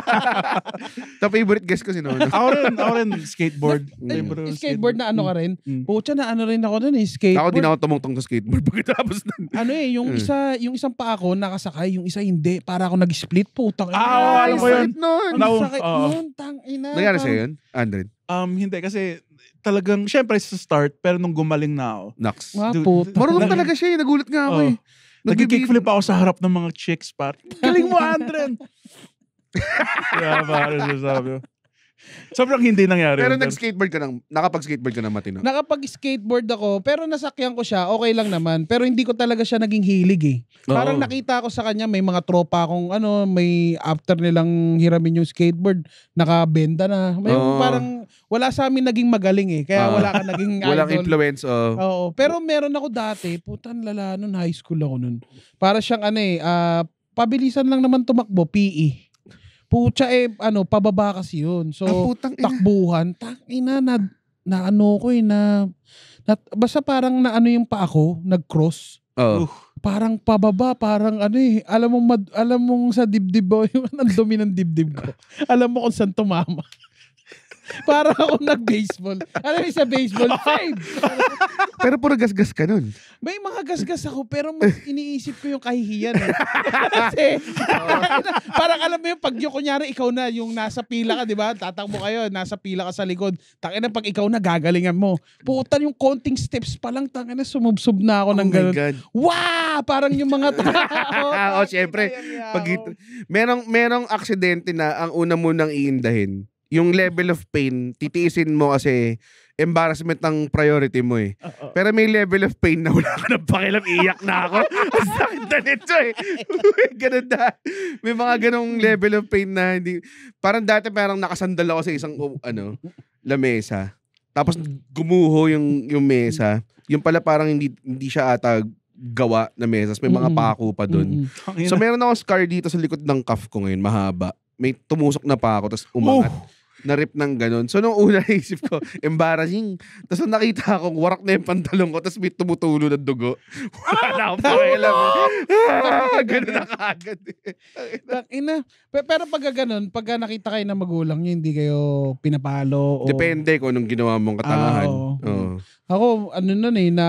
Ito favorite guest ko si Nono. ako rin, ako rin, skateboard. Na, skateboard, eh, skateboard na ano ka rin. Mm. Pucha na ano rin ako nun eh, skateboard. Ako din ako tumungtong sa skateboard pagkatapos nun. ano eh, yung mm. isa, yung isang pa ako nakasakay, yung isa hindi. Para ako nag-split, putang. Ah, alam ko yun. Nun. Ang sakit nun, tang ina. Nangyari sa'yo yun, Andrin? Um, hindi, kasi talagang, syempre sa start, pero nung gumaling na ako. Naks. Wapo. Ah, Marunong talaga siya eh. Nagulat nga ako eh. oh. eh. Nag-kickflip ako sa harap ng mga chicks, par. Kaling mo, Andren! Kaya ano yeah, parang sabi ko. Sobrang hindi nangyari. Pero nag-skateboard ka ng, nakapag-skateboard ka ng matino? Nakapag-skateboard ako, pero nasakyan ko siya, okay lang naman. Pero hindi ko talaga siya naging hilig eh. Oo. Parang nakita ko sa kanya, may mga tropa akong ano, may after nilang hiramin yung skateboard, nakabenta na. May Oo. parang, wala sa amin naging magaling eh. Kaya wala ka naging idol. Walang influence of... Oo. Pero meron ako dati, putan lala, nun high school ako noon. Para siyang ano eh, ah, pabilisan lang naman tumakbo, PE. Pucha eh, ano, pababa kasi yun. So, putang takbuhan. Tak, ina, na, na ano ko eh, na, na, basta parang na ano yung pa ako, nag-cross. Oh. Uh. Parang pababa, parang ano eh, alam mo, mad, alam mo sa dibdib ko, yung ang dumi ng dibdib ko. alam mo kung saan tumama. Para akong nag-baseball. Alam mo, sa baseball, five. pero puro gasgas ka nun. May mga gasgas ako, pero iniisip ko yung kahihiyan. Eh. Kasi, parang alam mo yung pag yung kunyari, ikaw na, yung nasa pila ka, di ba? Tatakbo kayo, nasa pila ka sa likod. Takin na pag ikaw na, gagalingan mo. Putan yung konting steps pa lang, takin na, sumubsob na ako oh ganun. God. Wow! Parang yung mga tao. Oo, oh, syempre. Pag, merong, merong aksidente na ang una mo nang iindahin yung level of pain, titiisin mo kasi embarrassment ng priority mo eh. Uh-oh. Pero may level of pain na wala ka ng pakialam, iyak na ako. Ang sakit na nito eh. ganun na. May mga ganong level of pain na hindi... Parang dati parang nakasandal ako sa isang um, ano, lamesa. Tapos gumuho yung, yung mesa. Yung pala parang hindi, hindi siya ata gawa na mesas. May mga pako pa doon. So meron ako scar dito sa likod ng cuff ko ngayon, mahaba may tumusok na pa ako tapos umangat. Oh na-rip ng ganun. So, nung una, isip ko, embarrassing. Tapos nung nakita ko, warak na yung pantalon ko, tapos may tumutulo ng dugo. Wala ah, na akong pakialam. Ah, ganun na kaagad. Eh. Ina. Pero pag ganun, pag nakita kayo ng magulang nyo, hindi kayo pinapalo. O... Depende kung anong ginawa mong katangahan. Ah, oh. Ako, ano nun eh, na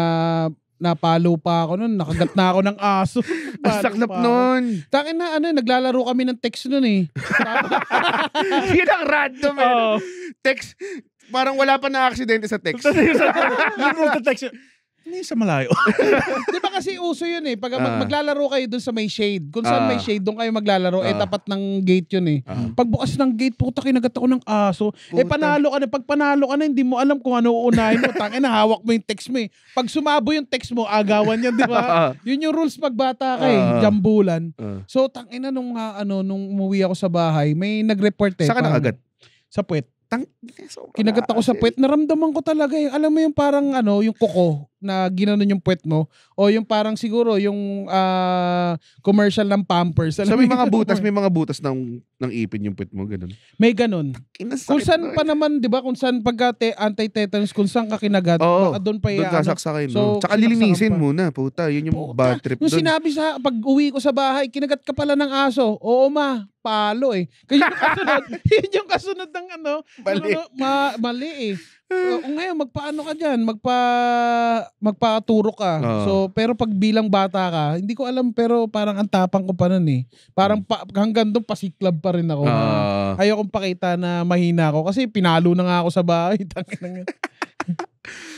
napalo pa ako noon. Nakagat na ako ng aso. Ang saklap nun. Tangin na, ano, naglalaro kami ng text noon eh. Yun ang random eh. Oh. Text, parang wala pa na aksidente sa text. Yung move to text. Hindi sa malayo. Di ba kasi uso yun eh. Pag mag- Ah. maglalaro kayo dun sa may shade. Kung saan Ah. may shade, doon kayo maglalaro. eh, ah. tapat ng gate yun eh. Ah. Pagbukas ng gate, puta, kinagat ako ng aso. Eh, panalo ka na. Pag panalo ka na, hindi mo alam kung ano uunahin mo. Tangin na, hawak mo yung text mo eh. Pag sumabo yung text mo, agawan yan, di ba? Ah. yun yung rules pag bata ka eh. Ah. Jambulan. Ah. So, tangin na nung, ah, ano, nung umuwi ako sa bahay, may nag-report eh. Saan ka nakagat? Sa puwet. Tang, kinagat ako sa puwet. Naramdaman ko talaga eh. Alam mo yung parang ano, yung kuko na ginanon yung puwet mo o yung parang siguro yung uh, commercial ng Pampers. Alam so may mga butas, may mga butas ng ng ipin yung puwet mo, ganun. May ganun. Kung saan pa naman, 'di ba? Kung saan pagkate anti-tetanus, kung saan ka kinagat, oh, baka doon pa doon sasaksakin. So, Tsaka lilinisin muna, puta. Yun yung puta, bad trip doon. Yung sinabi sa pag uwi ko sa bahay, kinagat ka pala ng aso. Oo ma, palo eh. Kasi yung kasunod, yun yung kasunod ng ano, mali. ano ma, mali eh. Eh. O ngayon, magpaano ka dyan? Magpa, magpaturo ka. Oo. So, pero pag bilang bata ka, hindi ko alam pero parang ang tapang ko pa nun eh. Parang hmm. pa, hanggang doon pasiklab pa rin ako. Oo. Ah, ayokong pakita na mahina ako kasi pinalo na nga ako sa bahay. Tangina nga.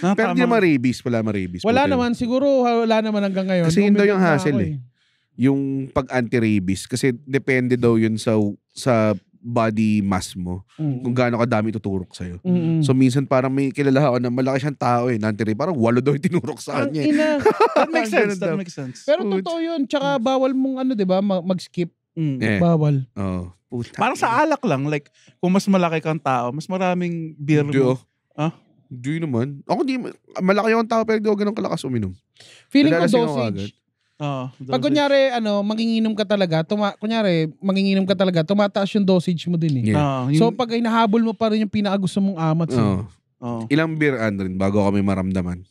Ah, Pero hindi naman rabies, wala naman rabies. Wala Puta naman, siguro wala naman hanggang ngayon. Kasi yun daw yung hassle eh. eh. Yung pag anti-rabies. Kasi depende daw yun sa, sa body mass mo. Mm-hmm. Kung gaano kadami tuturok sa'yo. Mm-hmm. So minsan parang may kilala ako na malaki siyang tao eh. Nantiri, parang walo daw yung tinurok sa kanya. Eh. that makes sense. that makes sense. Pero totoo yun. Tsaka bawal mong ano, di ba, mag-skip. Mm. Eh. Bawal. Oh. Puta. Parang sa alak lang. Like, kung mas malaki kang tao, mas maraming beer Do. mo. Ah? Hindi naman. Ako di, malaki yung tao pero di ako ganun kalakas uminom. Feeling Nalalas ko dosage. Oo. Oh, Pag kunyari, ano, manginginom ka talaga, tuma, kunyari, manginginom ka talaga, tumataas yung dosage mo din eh. Yeah. Oo, yung- So pag inahabol mo pa rin yung pinakagusto mong amat sa Oo. Ilang beer an rin bago kami maramdaman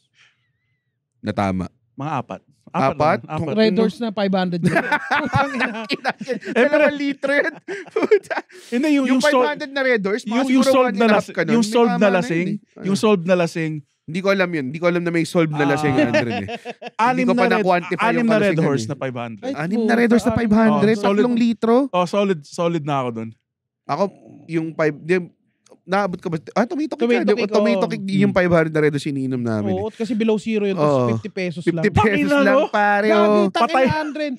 na tama. Mga apat. Apat? lang, apat. Red Horse na 500 yun. Eh, dalawang litro yun. Puta. Hindi, yung, yung, yung, sold, 500 na Red Horse, mga yung, yung siguro sold one na lasing, eh. yung may sold na lasing, yung sold na lasing, hindi ko alam yun. Hindi ko alam na may solve na lasing ah. 100 eh. anim na, ano eh. na quantify anim na red horse na 500. Ay, anim na red horse na 500? Oh, solid, tatlong litro? Oh, solid, solid na ako doon. Ako, yung 5, naabot ko ba? Ah, tomato cake. Tomato cake, tomato cake oh. yung 500 hmm. na redo sininom namin. Eh. Oo, kasi below zero yun. Oh, 50 pesos 50 lang. 50 pesos lang, pare. Gabi, Patay.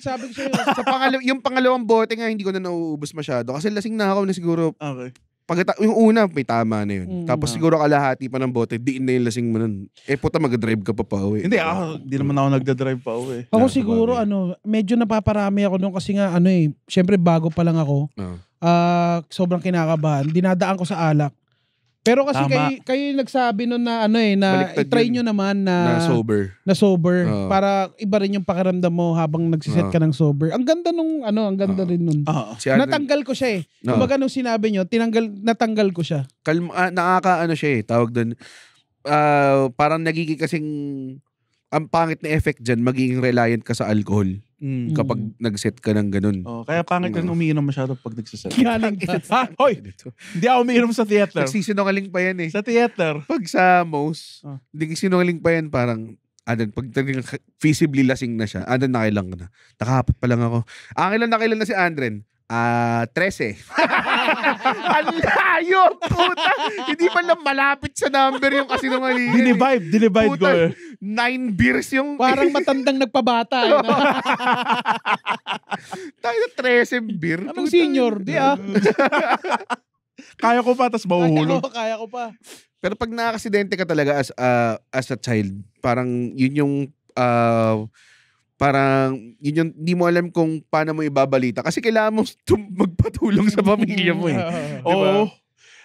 100, sabi ko sa'yo. sa pangalo yung pangalawang bote nga, hindi ko na nauubos masyado. Kasi lasing na ako na siguro okay. Pagkata yung una, may tama na yun. Mm, Tapos siguro kalahati pa ng bote, diin na yung lasing mo nun. Eh puta, mag-drive ka pa pa uwi. Hindi, ako, ah, hindi naman ako nagda-drive pa uwi. Ako siguro, ano, medyo napaparami ako nung kasi nga, ano eh, syempre bago pa lang ako. Uh. Uh, sobrang kinakabahan. Dinadaan ko sa alak. Pero kasi Tama. kayo, kayo yung nagsabi noon na ano eh, na Baliktad try yun. nyo naman na, na sober. Na sober. Oo. para iba rin yung pakiramdam mo habang nagsiset ka ng sober. Ang ganda nung ano, ang ganda rin nun. Oo. Si Arnold- Natanggal ko siya eh. Oo. Kumbaga nung sinabi nyo, tinanggal, natanggal ko siya. kalma, ah, nakaka ano siya eh, tawag doon. Ah, parang nagiging kasing ang pangit na effect diyan magiging reliant ka sa alcohol. Mm. Kapag mm. nag-set ka ng ganun. Oh, kaya pangit ka umiinom masyado pag nagsiset. Galing pa. ha? Hoy! Hindi ako umiinom sa theater. Nagsisinungaling pa yan eh. Sa theater. Pag sa most, oh. nagsisinungaling pa yan parang Adan, pag feasibly lasing na siya, Adan, nakailang ka na. Nakahapat pa lang ako. Ang ah, ilan nakailan na si Andren, Ah, 13. Ang layo, puta. Hindi pa lang malapit sa number yung kasinungalingan. Eh. Dinivibe, dinivibe ko. Puta, eh. nine beers yung... Parang matandang nagpabata. Yun, eh, Tayo 13 beer. Anong puta. senior? Di ah. Kaya ko pa, tapos Kaya mahuhulog. ko, kaya ko pa. Pero pag nakakasidente ka talaga as, ah, as a child, parang yun yung ah, parang yun yung hindi mo alam kung paano mo ibabalita kasi kailangan mo tum- magpatulong sa pamilya mo eh. diba? oh,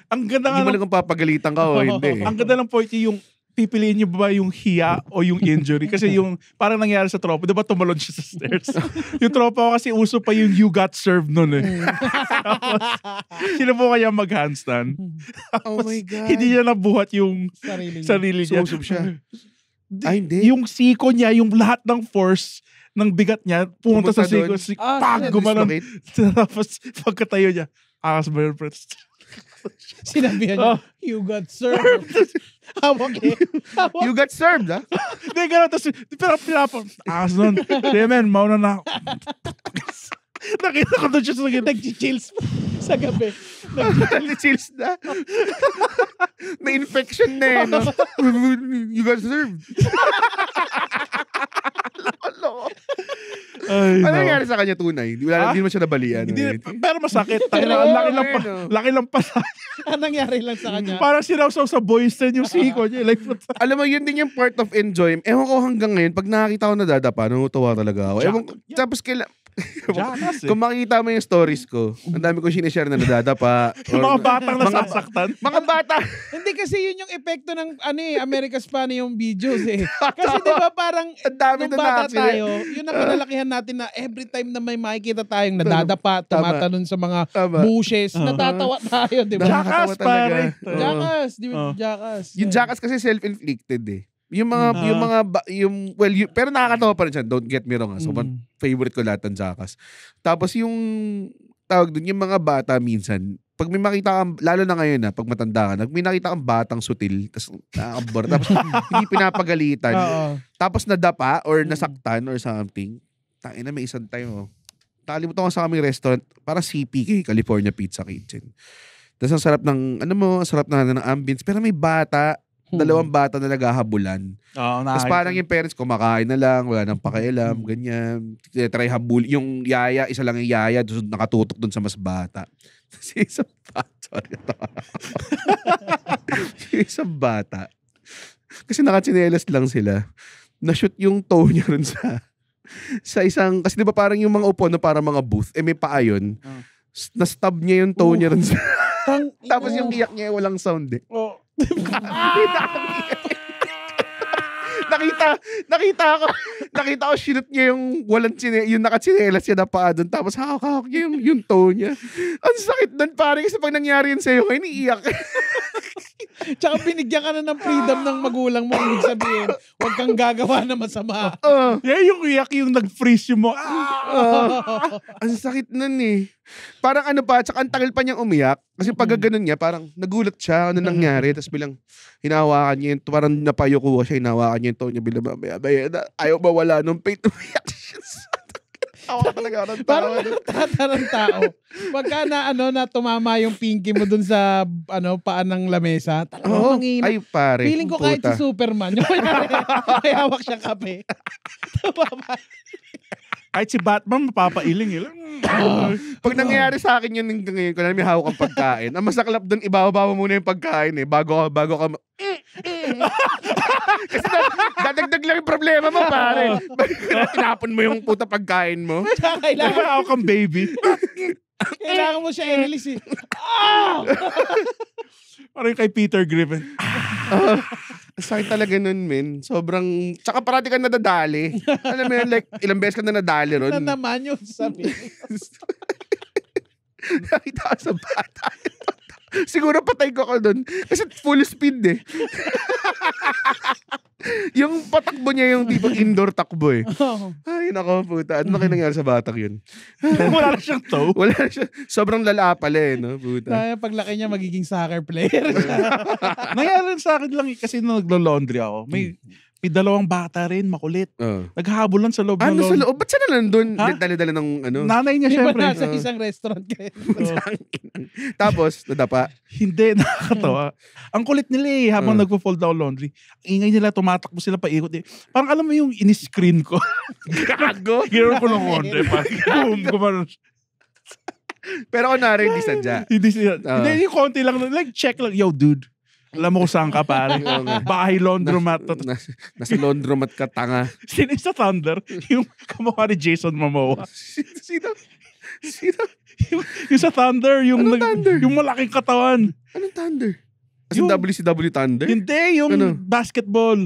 ang ganda hindi mo lang kung papagalitan ka o oh, hindi. Eh. Ang ganda ng point yung pipiliin niyo ba yung hiya o yung injury? Kasi yung parang nangyari sa tropa, di ba tumalon siya sa stairs? yung tropa ko kasi uso pa yung you got served noon eh. Mm. Tapos, sino po kaya mag-handstand? Mm. Tapos, oh my God. Hindi niya nabuhat yung sarili, sarili niya. Susob siya. Ay, hindi. Yung siko niya, yung lahat ng force ng bigat niya, pumunta, pumunta sa siko. Si, ah, pag, gumanam. Tapos pagkatayo niya, akas ba yun, Prince? Sinabi niya, oh. you got served. I'm ah, okay. you got served, ha? Ah. Hindi, gano'n. Tapos, pero pinapa, akas nun. Hindi, man, mauna na. Nakita ko doon siya sa gilid. Nag-chills sa gabi. Nag-chills na. Na-infection na eh. No? you got served. Lolo. Ay, ano no. nangyari sa kanya tunay? Hindi, wala, ah? hindi naman siya nabalian. Hindi, right? Eh. pero masakit. Tayo na, laki lang pa. Ano? Laki lang pa sa... ano nangyari lang sa kanya? Parang sinawsaw sa boys na yung siko niya. Eh, like, Alam mo, yun din yung part of enjoyment. Ewan ko hanggang ngayon, pag nakakita ko nadadapa, nangutuwa talaga ako. Ewan ko, tapos kailan, eh. Eh. Kung makita mo yung stories ko, ang dami ko sinishare na nadadapa. or, mga batang nasasaktan. mga bata. Hindi kasi yun yung epekto ng ano eh, America's Funny yung videos eh. Kasi di ba parang dami nung bata na tayo, yun ang panalakihan natin na every time na may makikita tayong nadadapa, tumatalon sa mga Tama. bushes, uh-huh. natatawa tayo, di ba? Jackass, pare. Jackass, di ba? Uh-huh. Jackass. Yung jackass kasi self-inflicted eh. Yung mga, uh, yung mga, yung, well, yung, pero nakakatawa pa rin siya. Don't get me wrong. Ha? Ah. So, mm. favorite ko lahat ng Jackass. Tapos yung, tawag dun, yung mga bata minsan, pag may makita kang, lalo na ngayon na, ah, pag matanda ka, pag may nakita kang batang sutil, tapos nakakabor, tapos hindi pinapagalitan, uh, tapos nadapa or mm. nasaktan or something, tayo na may isang time, oh. mo ko sa aming restaurant, para CPK, California Pizza Kitchen. Tapos ang sarap ng, ano mo, ang sarap na ng ambience. Pero may bata, Hmm. dalawang bata na naghahabulan. Oo, na. Tapos parang yung parents kumakain na lang, wala nang pakialam, hmm. ganyan. Try habul. Yung yaya, isa lang yung yaya, nakatutok dun sa mas bata. Tapos isang bata, sorry. isang bata. Kasi nakatsinelas lang sila. Na-shoot yung toe niya rin sa sa isang, kasi di ba parang yung mga upo na parang mga booth, eh may paa yun. Oh. Na-stab niya yung toe oh. niya rin sa... Tapos yung iyak niya walang sound eh. Oo. nakita, nakita ko, nakita ko shoot niya yung walang chine, yung nakachinelas siya na paa doon. Tapos hawak-hawak niya yung, yung toe niya. Ang sakit doon pare kasi pag nangyari yun sa'yo, kayo, iiyak. Tsaka binigyan ka na ng freedom ng magulang mo. Ibig sabihin, huwag kang gagawa na masama. Uh, yeah, yung iyak yung nag-freeze yung mo. Ah! Uh, ang sakit nun eh. Parang ano pa, tsaka ang tagal pa niyang umiyak. Kasi pag mm-hmm. ganun niya, parang nagulat siya, ano mm-hmm. nangyari. Tapos bilang hinawakan niya, parang napayukuha siya, hinawakan niya yung tono niya. Bilang, ayaw wala nung pain Umiyak ako talaga ako ng tao. Parang nagtata ng tao. Pagka na, ano, na tumama yung pinky mo dun sa ano, paan ng lamesa, talagang oh, Ay, pare. Feeling ko puta. kahit si Superman. Yung kanyari, may hawak siyang kape. Tumama. Kahit si Batman, mapapailing yun. Ah. Pag nangyayari sa akin yun hanggang ngayon, kung may hawak ang pagkain, ang masaklap doon, ibabawa muna yung pagkain eh, bago, bago ka, mm, eh. Kasi da- dadagdag lang yung problema mo, pare. Tinapon mo yung puta pagkain mo. Tsaka kailangan, ako kang baby? kailangan mo siya i-release eh. Ah! Parang kay Peter Griffin. Ah. Sorry talaga nun, men. Sobrang... Tsaka parati ka nadadali. Alam mo yun, like, ilang beses ka na nadali ron. Nataman yung sabi. Nakita ka sa bata. Siguro patay ko ako doon. Kasi full speed eh. yung patakbo niya yung tipo indoor takbo eh. Oh. Ay, nako puta. Ano na nangyari sa batang yun? Wala na siyang toe. Wala na siya. Sobrang lala pala eh, no? Puta. Kaya paglaki niya magiging soccer player. nangyari sa akin lang eh, kasi nung naglo-laundry ako. May, hmm may dalawang bata rin, makulit. Uh. Oh. Naghahabolan sa loob ah, ng ano ng sa loob? Ba't siya na nandun? Ha? Dala-dala ng ano? Nanay niya Di syempre. ba nasa uh. isang restaurant kayo? so. Tapos, nadapa? Hindi, nakakatawa. Hmm. Ang kulit nila eh, habang uh. Hmm. nagpo-fold down laundry. Ang ingay nila, tumatakbo sila paikot eh. Parang alam mo yung in-screen ko. Gago! Hero ko ng konti. Boom! Kumaroon. Pero ako narinig, sadya. Hindi, uh. hindi, konti lang. Like, check lang. Yo, dude Lamusang ka, pare. Bahay laundromat. Na, na, nasa laundromat ka, tanga. Sino sa Thunder? Yung kamukha ni Jason Momoa. Sino? Sino? yung, yung sa Thunder, yung, Anong thunder? yung malaking katawan. Anong Thunder? As yung, WCW Thunder? Hindi, yung ano? basketball.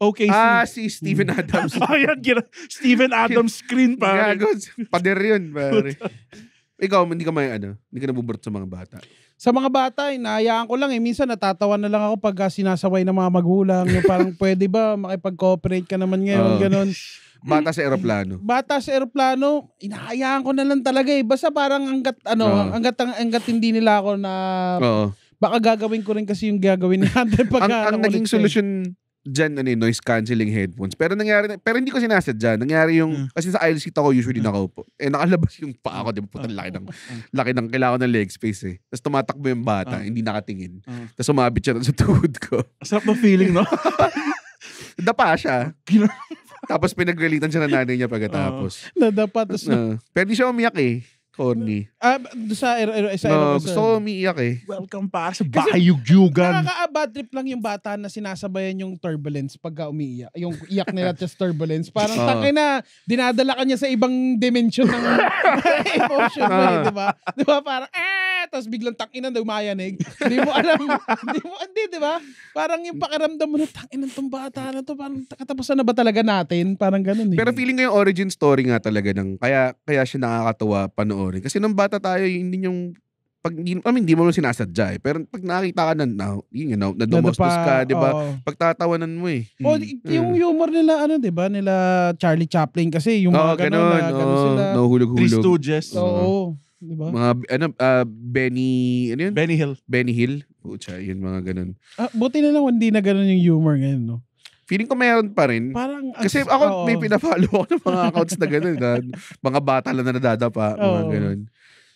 Okay. Ah, si Stephen Adams. Ayan, oh, Stephen Adams screen, pare. Gago, pader yun, pare. Ikaw, hindi ka may ano, hindi ka nabuburot sa mga bata. Sa mga bata, inaayaan ko lang eh. Minsan natatawa na lang ako pag ah, sinasaway ng mga magulang. Yung parang pwede ba makipag-cooperate ka naman ngayon, oh. ganun. Bata sa eroplano. Bata sa eroplano, inaayaan ko na lang talaga eh. Basta parang hanggat, ano, oh. hanggat, hanggat hindi nila ako na... Oh. Baka gagawin ko rin kasi yung gagawin natin pag ang, ang naging solusyon dyan ano, eh, noise cancelling headphones. Pero nangyari, pero hindi ko sinasadya. Nangyari yung, mm. kasi sa aisle seat ako usually mm. nakaupo. Eh nakalabas yung paa ko, di ba? Putang laki ng, hmm. laki ng kailangan ng leg space eh. Tapos tumatakbo yung bata, uh. hindi nakatingin. Uh. Tapos umabit siya sa tuhod ko. Sarap na feeling, no? Dapa siya. Tapos pinagalitan siya ng nanay niya pagkatapos. Uh, nadapa. Tapos, uh, pero di siya umiyak eh. Corny. Ah, sa, sa, er, er, sa, no, sa, gusto ko ah. umiiyak eh. Welcome pa sa bahayugyugan. Nakaka-bad trip lang yung bata na sinasabayan yung turbulence pagka umiiyak. Yung iyak nila tas turbulence. Parang uh. Ah. na dinadala kanya sa ibang dimension ng emotion mo eh, ah. di ba? Di ba? Parang eh! Tapos biglang takinan daw umayanig. Hindi mo alam. Hindi mo, hindi, di ba? Parang yung pakiramdam mo na takinan tong bata na to. Parang katapusan na ba talaga natin? Parang ganun eh. Pero feeling ko yung origin story nga talaga ng kaya, kaya siya nakakatuwa panood rin. Kasi nung bata tayo, hindi yung pag hindi, I mean, hindi mo sinasadya eh. Pero pag nakita ka na, now, you know, na dumastos ka, di ba? Oh. Pagtatawanan mo eh. Oh, yung hmm. humor nila, ano, di ba? Nila Charlie Chaplin kasi, yung mga oh, ganun, ganun, na, oh, sila. No, hulog-hulog. Three Stooges. Oo. Oh. Oh. Diba? Mga, ano, uh, Benny, ano yun? Benny Hill. Benny Hill. Pucha, yun, mga ganun. Ah, buti na lang hindi na ganun yung humor ngayon, no? Feeling ko meron pa rin. Parang, kasi ako, oo. may pinapalo ako ng mga accounts na gano'n. Na, mga bata lang na nadadapa. Mga gano'n.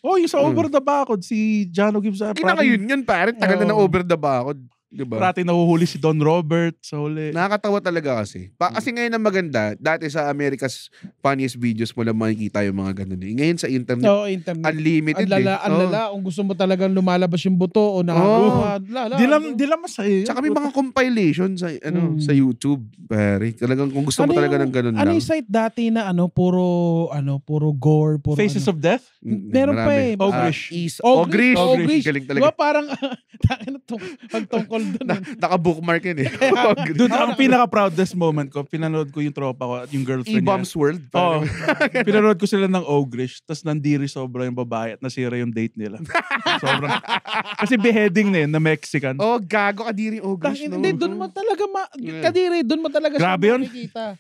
Oh, yung sa hmm. Over the Backward, si Jano gives a ah, Kinaka yun yun, pare. Tagal na Oo. ng over the bakod. Diba? Parati nahuhuli si Don Robert sa huli. Nakakatawa talaga kasi. Pa kasi mm. ngayon ang maganda, dati sa America's Funniest Videos mo lang makikita yung mga ganun. Eh. Ngayon sa internet, no, internet. unlimited. Ang lala, eh. ang lala. Oh. Kung gusto mo talagang lumalabas yung buto o nakakuha. Oh. di lang, ano? di lang masaya. Tsaka may mga compilation sa, ano, mm. sa YouTube. Pare, talagang kung gusto ano mo talaga yung, ng ganun ano lang. Ano yung site dati na ano, puro, ano, puro gore, puro Faces ano. of Death? Mm, mm, Meron Marami. pa eh. Ah, Ogrish. Uh, is, Ogrish. Ogrish. Ogrish. Galing talaga. Diba parang, pag tungkol Nandun. Na, naka-bookmark yun eh. Dude, ang pinaka-proudest moment ko, pinanood ko yung tropa ko at yung girlfriend E-bombs niya. World? Oo. Oh, pinanood ko sila ng Ogrish, tapos nandiri sobra yung babae at nasira yung date nila. sobra. Kasi beheading na yun, na Mexican. Oh, gago, kadiri Ogrish. Tangin, no? Hindi, doon mo talaga, ma- kadiri, doon mo talaga Grabe yun.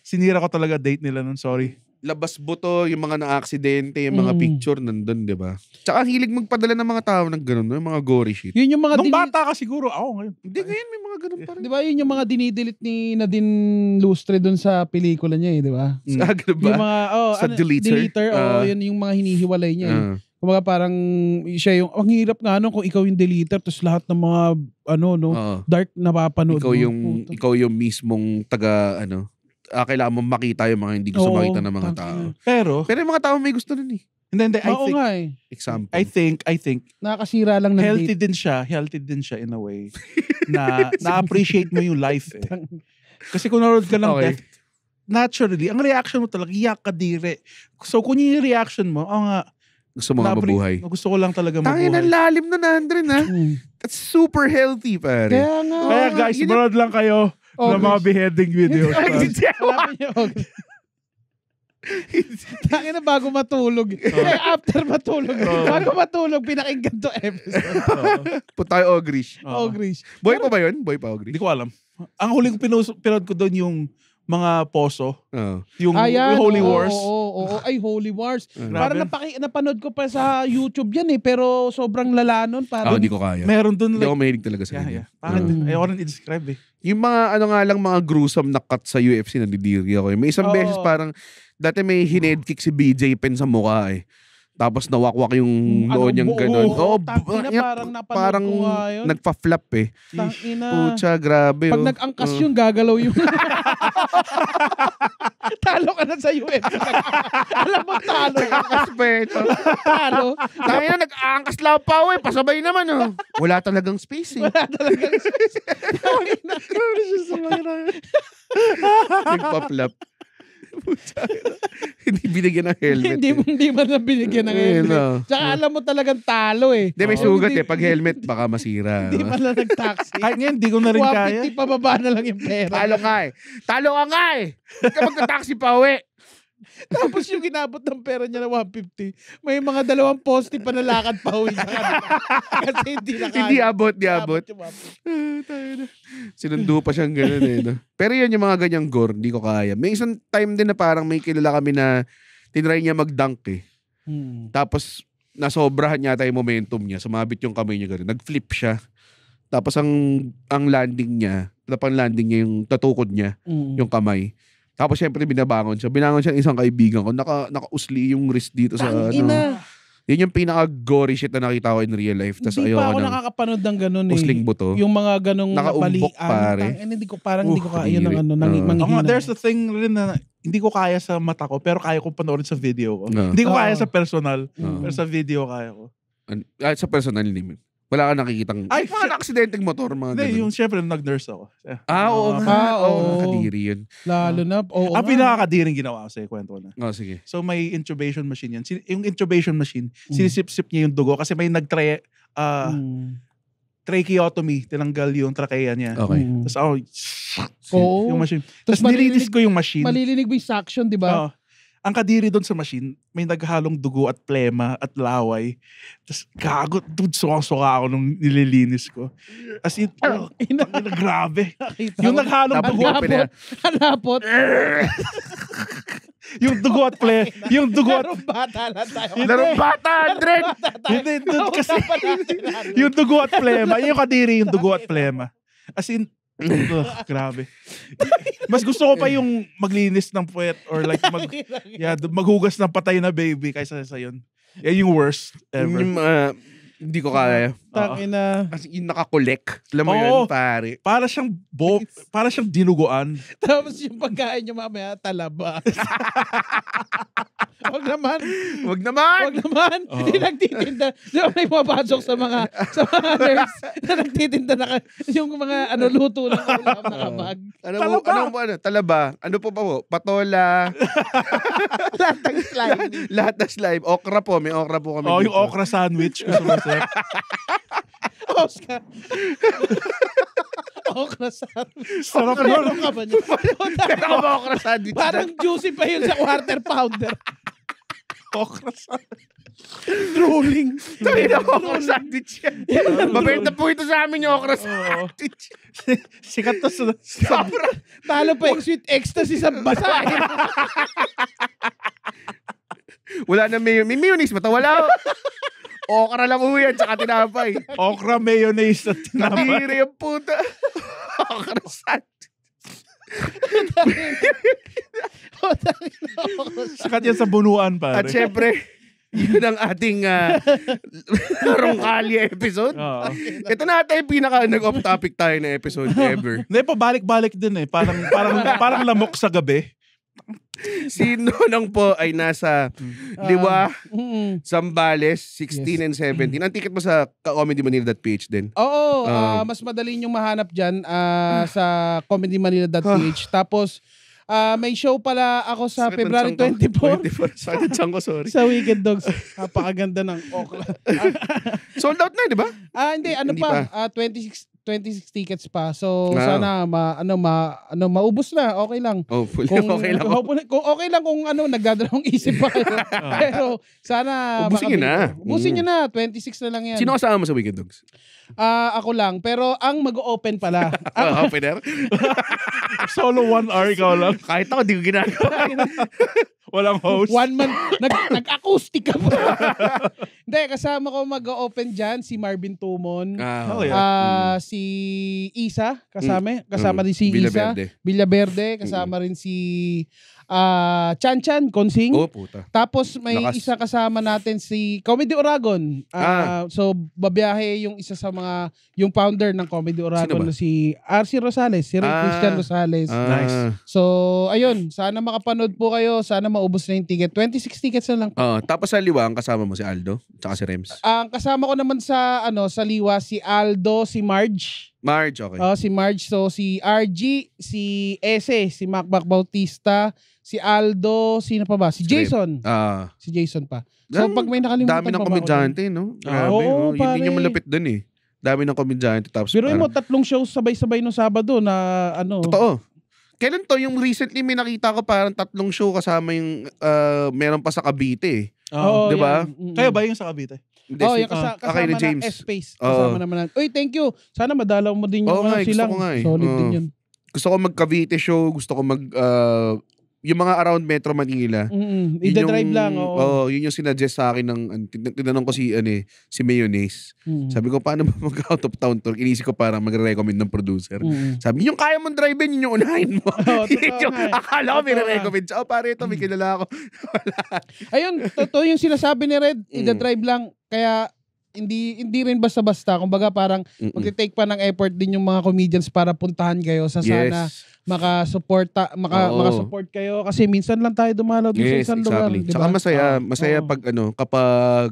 Sinira ko talaga date nila nun, sorry labas buto, yung mga na-aksidente, yung mga Mm. picture nandun, di ba? Tsaka hilig magpadala ng mga tao ng ganun, yung mga gory shit. Yun yung mga Nung dini- bata ka siguro, ako ngayon. Hindi ngayon may mga ganun pa rin. 'di ba? Yun yung mga dinidelete ni Nadine Lustre doon sa pelikula niya eh, 'di ba? Mm. Ah, ganun ba? Yung mga oh, Sa ano, deleter? deleter oh, ah. yun yung mga hinihiwalay niya eh. Ah. Kumbaga parang siya yung ang hirap nga ano kung ikaw yung deleter tapos lahat ng mga ano no, Oo. Ah. dark na papanood. ikaw yung Puta. ikaw yung mismong taga ano uh, kailangan mo makita yung mga hindi gusto Oo, makita ng mga tao. Pero, Pero yung mga tao may gusto nun eh. hindi, hindi, I think, nga eh. Example. I think, I think, Nakakasira lang ng healthy date. din siya, healthy din siya in a way na na-appreciate mo yung life eh. Kasi kung naroon ka ng Okay. death, naturally, ang reaction mo talaga, yak ka dire. So kung yung reaction mo, oh nga, gusto mo nga mabuhay. gusto ko lang talaga mabuhay. Tangin ang lalim na na, Andren, ha? That's super healthy, pare. Kaya nga. Kaya guys, yun yung- lang kayo na mga beheading videos. Hanapin niyo, August. Tangin na bago matulog. Eh, after matulog. Bago matulog, pinakinggan to episode. Punta tayo Ogrish. Oh. Ogrish. Boy pa ba yun? Boy pa Ogrish? Hindi ko alam. Ang huling pinus- pinod ko doon yung mga poso. Oo. Yung, Ayan, ah, yung Holy oo, Wars. Oo, oh, oh. ay Holy Wars. Ah, Para napaki, napanood ko pa sa YouTube yan eh, pero sobrang lala nun. Parang, Ako, ah, hindi ko kaya. Meron doon Hindi ako mahilig talaga sa yeah, yeah. Parang, Mm. ayoko rin i-describe eh. Yung mga ano nga lang mga gruesome na cut sa UFC, na nadidiri ako. Eh. May isang oh. beses parang, dati may hined kick si BJ Penn sa mukha eh. Tapos nawak-wak yung ano, noo niyang buo. Oo, oh, tangina, parang parang ko nagpa-flap eh. Tangina. Pucha, grabe. Pag oh. nag-angkas mm. yun, gagalaw yung... talo ka na sa UFC. Eh. Alam mo, talo. Nag-angkas pa eh. no? talo. Tangina, nag-angkas lang pa eh. Pasabay naman oh. Wala talagang space eh. Wala talagang space. Tangina. Nagpa-flap. hindi binigyan ng helmet. hindi mo eh. hindi man na binigyan ng eh, helmet. No. Tsaka alam mo talagang talo eh. Hindi, may sugat eh. Pag helmet, baka masira. Hindi man lang nag-taxi. Kahit ngayon, hindi ko na rin kaya. Hindi pababa na lang yung pera. Talo nga eh. Talo ka nga eh. Hindi ka magta-taxi pa uwi. Tapos yung inabot ng pera niya na 150, may mga dalawang poste pa nalakad pa huwi niya. Kasi hindi na Hindi abot, hindi abot. Ah, Sinundo pa siyang ganun eh. No? Pero yun yung mga ganyang gore, hindi ko kaya. May isang time din na parang may kilala kami na tinry niya mag-dunk eh. Hmm. Tapos nasobrahan niya tayo momentum niya. Sumabit yung kamay niya ganun. Nag-flip siya. Tapos ang ang landing niya, tapang landing niya yung tatukod niya, mm. yung kamay. Tapos syempre binabangon siya. Binangon siya ng isang kaibigan ko. Naka, nakausli yung wrist dito sa Tangina. ano. Yun yung pinaka-gory shit na nakita ko in real life. Tas Hindi pa ako ng nakakapanood ng ganun eh. Usling buto. Yung mga ganong Nakaumbok, nabalian. pare. Tang- hindi ko parang hindi ko kaya yun ng ano, nang, Ah. manghihina. nga, there's a thing rin na hindi ko kaya sa mata ko, pero kaya ko panoorin sa video ko. Ah. Hindi ko kaya ah. sa personal, Mm. pero ah. sa video kaya ko. An- ah, sa personal name. Wala ka nakikitang, Ay, Ay, mga shit. aksidente motor, mga Hindi, yung syempre, nag-nurse ako. Ah, oo Ah, nga. oo. oo. Nakadiri yun. Lalo na. Ah. Oo Ang nga. pinakakadiring ginawa ko sa kwento ko na. Oh, sige. So may intubation machine yan. yung intubation machine, Mm. sinisip-sip niya yung dugo kasi may nag try ah, Mm. tracheotomy, tinanggal yung trachea niya. Okay. Mm. Tapos ako, oh, Oo. yung machine. Tapos Tapos nilinis ko yung machine. malilinig mo yung suction, di ba? Oo ang kadiri doon sa machine, may naghalong dugo at plema at laway. Tapos gago, dude, suka-suka ako nung nililinis ko. As in, oh, ina, ina, grabe. yung naghalong dugo. Halapot. Halapot. yung dugo at plema. yung dugo at... Larong bata lang tayo. Larong bata, Andren! Hindi, kasi... yung dugo at plema. Yung kadiri, yung dugo at plema. As in, Ugh, grabe. Mas gusto ko pa yung maglinis ng puwet or like mag, yeah, maghugas ng patay na baby kaysa sa yun. Yan yung worst ever. Yung, uh, hindi ko kaya. Tang ina. As in, nakakolek. Alam mo yun, pare. Para siyang bo para siyang dinuguan. Tapos yung pagkain niya mamaya, talaba. Wag naman. Wag naman! Wag naman. Hindi nagtitinda. Di ba may pumapasok sa mga sa mga nurse na nagtitinda na yung mga ano luto ng ulam na kabag. Ano Talaba. ano ano, talaba. Ano po pa po? Patola. Latang slime. lahat na slime. Okra po. May okra po kami. Oh, dito. yung okra sandwich. Gusto mo, sir? Oscar. okra sandwich. Sarap nun. Ano ka ba niya? Teka ba okra sandwich? Parang juicy pa yun sa quarter pounder. okra sandwich. Drooling. Sabi na okra sandwich yan. Mabayad po ito sa amin yung okra sandwich. Sikat to sa... Sobra. Talo pa yung sweet ecstasy sa basa. Eh. Wala na may, may mayonnaise ba? Wala. Okra lang ho yan, tsaka tinapay. Okra, mayonnaise at tinapay. Katiri yung puta. Okra sandwich. Sakat yan sa bunuan, pare. At syempre, yun ang ating uh, ah, Roncalli episode. Oo. Ito na ata yung pinaka nag-off topic tayo na episode ever. Hindi, balik balik din eh. Parang, parang, parang lamok sa gabi. si Nonong po ay nasa, mm. di uh, Sambales, 16 yes. and 17. Ang ticket mo sa comedymanila.ph din? Oo, um, uh, mas madali niyong mahanap dyan uh, sa comedymanila.ph. Tapos, Uh, may show pala ako sa Sakit February 24. 24. Sakit ang ko, sorry. sa Wicked Dogs. Napakaganda ng Oakland. Sold out na, di ba? Ah, hindi. Ano hindi pa? pa. Uh, 26, 26 tickets pa. So wow. sana ma ano ma ano maubos na. Okay lang. Hopefully kung, okay lang. Hopefully, kung okay lang kung ano nagdadalawang isip pa. Pero sana ubusin oh, niyo na. Ah. Ubusin mm. niyo na. 26 na lang yan. Sino kasama mo sa Wicked Dogs? Ah, uh, ako lang. Pero ang mag-open pala. ang ah, opener? Solo one hour ah, ikaw lang. Kahit ako, di ko ginagawa. Walang host. One man, nag, nag-acoustic ka pa. Hindi, kasama ko mag-open dyan si Marvin Tumon. Ah, oh, yeah. uh, mm. Si Isa, kasama. Mm. Kasama mm. din si Villa Isa. Villaverde. Kasama mm. rin si uh, Chan Chan Consing. Oh, puta. Tapos may Lakas. isa kasama natin si Comedy Oragon. Uh, ah. So babiyahe yung isa sa mga yung founder ng Comedy Oragon na si RC Rosales, si ah. Christian Rosales. Ah. Nice. So ayun, sana makapanood po kayo, sana maubos na yung ticket. 26 tickets na lang. Po. Uh, tapos sa liwa ang kasama mo si Aldo, tsaka si Rems. Uh, kasama ko naman sa ano sa liwa si Aldo, si Marge. Marge, okay. Oh, si Marge. So, si RG, si Ese, si Macbac Bautista, si Aldo, sino pa ba? Si Jason. Ah. si Jason pa. So, pag may nakalimutan Dami pa ng ba ako, komedyante, no? Ah, Grabe. oo, oh, pare. Yun din yung malapit dun eh. Dami ng komedyante. Tapos, Biruin ano. mo, tatlong shows sabay-sabay no Sabado na ano. Totoo. Kailan to? Yung recently may nakita ko parang tatlong show kasama yung ah, meron pa sa Cavite eh. Oo, Di ba? yan. Mm-mm. Kayo ba yung sa Cavite? Hindi, oh, yung kasa- ah, kasama okay, na James. S-Space. Kasama naman natin. Uy, thank you. Sana madalaw mo din yung oh, mga nga, eh, silang. nga, eh. Solid din yun. Gusto ko mag Cavite show. Gusto ko mag... Uh, yung mga around Metro Manila. Mm, Ida-drive lang, oo. Oo, oh, yun yung sinuggest sa akin ng, tinanong ko si, ano eh, si Mayonnaise. Mm. Sabi ko, paano ba mag-out of town tour? Inisip ko parang magre-recommend ng producer. Mm. Sabi, yung kaya mong drive-in, yun yung unahin mo. Oh, yung, eh. akala ko may recommend siya. Oh, pare, ito, may kilala ako. Ayun, totoo yung sinasabi ni Red, mm. ida-drive lang. Kaya hindi hindi rin basta-basta. Kumbaga parang magte-take pa ng effort din yung mga comedians para puntahan kayo sa sana yes. suporta maka Oo. makasupport kayo kasi minsan lang tayo dumalaw dito yes, sa isang exactly. lugar, di Tsaka masaya, ah, masaya Oo. pag ano, kapag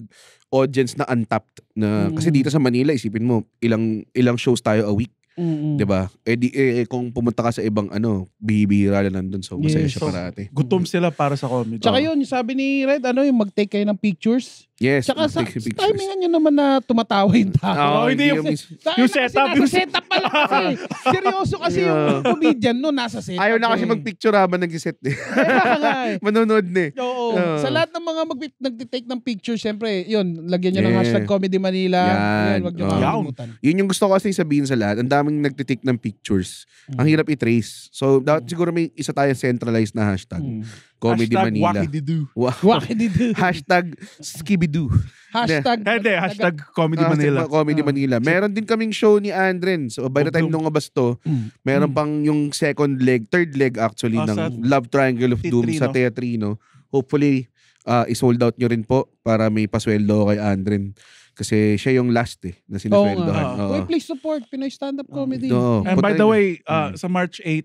audience na untapped na Mm. kasi dito sa Manila isipin mo ilang ilang shows tayo a week, Mm-mm. 'di Eh, di, eh, eh, kung pumunta ka sa ibang ano, bihira lang nandun so masaya Yes. siya So, parati. Gutom sila para sa comedy. Tsaka yun, yung sabi ni Red, ano yung mag-take kayo ng pictures. Yes. Tsaka sa timingan nyo naman na tumatawa yung tao. Oh, hindi yung, yung, yung setup. Yung setup pala kasi. Eh. Seryoso kasi yeah. yung comedian no, nasa setup. Ayaw na kasi eh. magpicture habang nag-set eh. eh. Manonood ni. eh. Oo. Uh. Sa lahat ng mga mag- nag-take ng picture, syempre, yun, lagyan nyo yeah. ng hashtag Comedy Manila. Yan. Yan, wag nyo oh. makakalimutan. Uh. Yun yung gusto ko kasi sabihin sa lahat. Ang daming nag-take ng pictures. Mm. Ang hirap i-trace. So, dapat mm. siguro may isa tayong centralized na hashtag. Mm Comedy hashtag Manila. Wakididu. Wakididu. hashtag Skibidoo. Hashtag, hindi, hashtag Comedy Manila. Comedy ah. Manila. Meron din kaming show ni Andren. So by the time nung abas to, mm. meron mm. pang yung second leg, third leg actually ah, ng Love Triangle of Doom sa Teatrino. Hopefully, uh, isold out nyo rin po para may pasweldo kay Andren. Kasi siya yung last eh, na sinasweldohan. Oh, uh, uh, please support Pinoy stand-up comedy. No, And by the way, uh, sa March 8,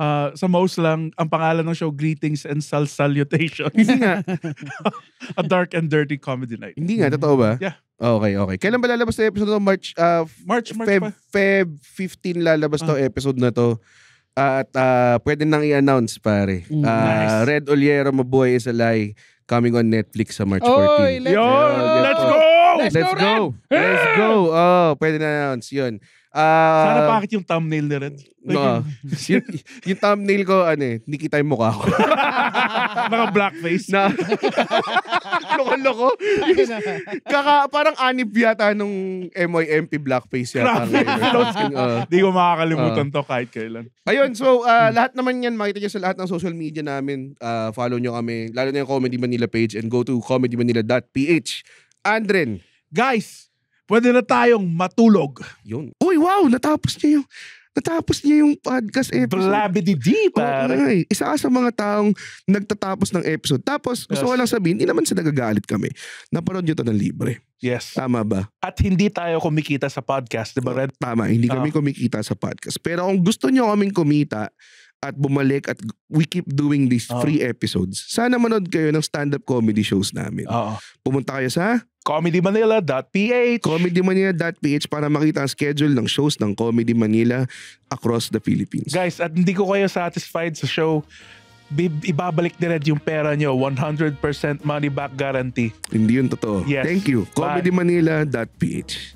uh, sa most lang, ang pangalan ng show, Greetings and Sal Salutations. Hindi nga. A dark and dirty comedy night. Hindi nga, totoo ba? Yeah. Okay, okay. Kailan ba lalabas 'tong episode na to? March, uh, March, March Feb, pa. Feb 15 lalabas ah. 'to episode na to. At uh, pwede nang i-announce pare. Mm, uh, nice. Red Oliero Mabuhay is a Lie coming on Netflix sa March 14. Oy, let's, Yo, let's go! right, let's go. Let's go. Oh, pwede na announce yun. Uh, Sana bakit yung thumbnail na rin. Like, yung, yung thumbnail ko, ano eh, nikita yung mukha ko. Mga blackface. Na, loko-loko. Kaka, parang anib yata nung MIMP blackface yata. Hindi uh, ko makakalimutan uh, to kahit kailan. Ayun, so uh, lahat naman yan, makita nyo sa lahat ng social media namin. Uh, follow nyo kami, lalo na yung Comedy Manila page and go to comedymanila.ph. Andren, guys, pwede na tayong matulog. Yun. Uy, wow, natapos niya yung Natapos niya yung podcast episode. Blabidi di, pare. Oh, isa ka sa mga taong nagtatapos ng episode. Tapos, gusto ko lang sabihin, hindi naman sa nagagalit kami. Naparoon nyo to ng libre. Yes. Tama ba? At hindi tayo kumikita sa podcast, di ba, Red? tama, hindi uh. kami ah. kumikita sa podcast. Pero kung gusto nyo kaming kumita, at bumalik at we keep doing these oh. free episodes. Sana manood kayo ng stand-up comedy shows namin. Oh. Pumunta kayo sa comedymanila.ph comedymanila.ph para makita ang schedule ng shows ng Comedy Manila across the Philippines. Guys, at hindi ko kayo satisfied sa show ibabalik nila yung pera nyo. 100% money back guarantee. Hindi yun totoo. Yes. Thank you. comedymanila.ph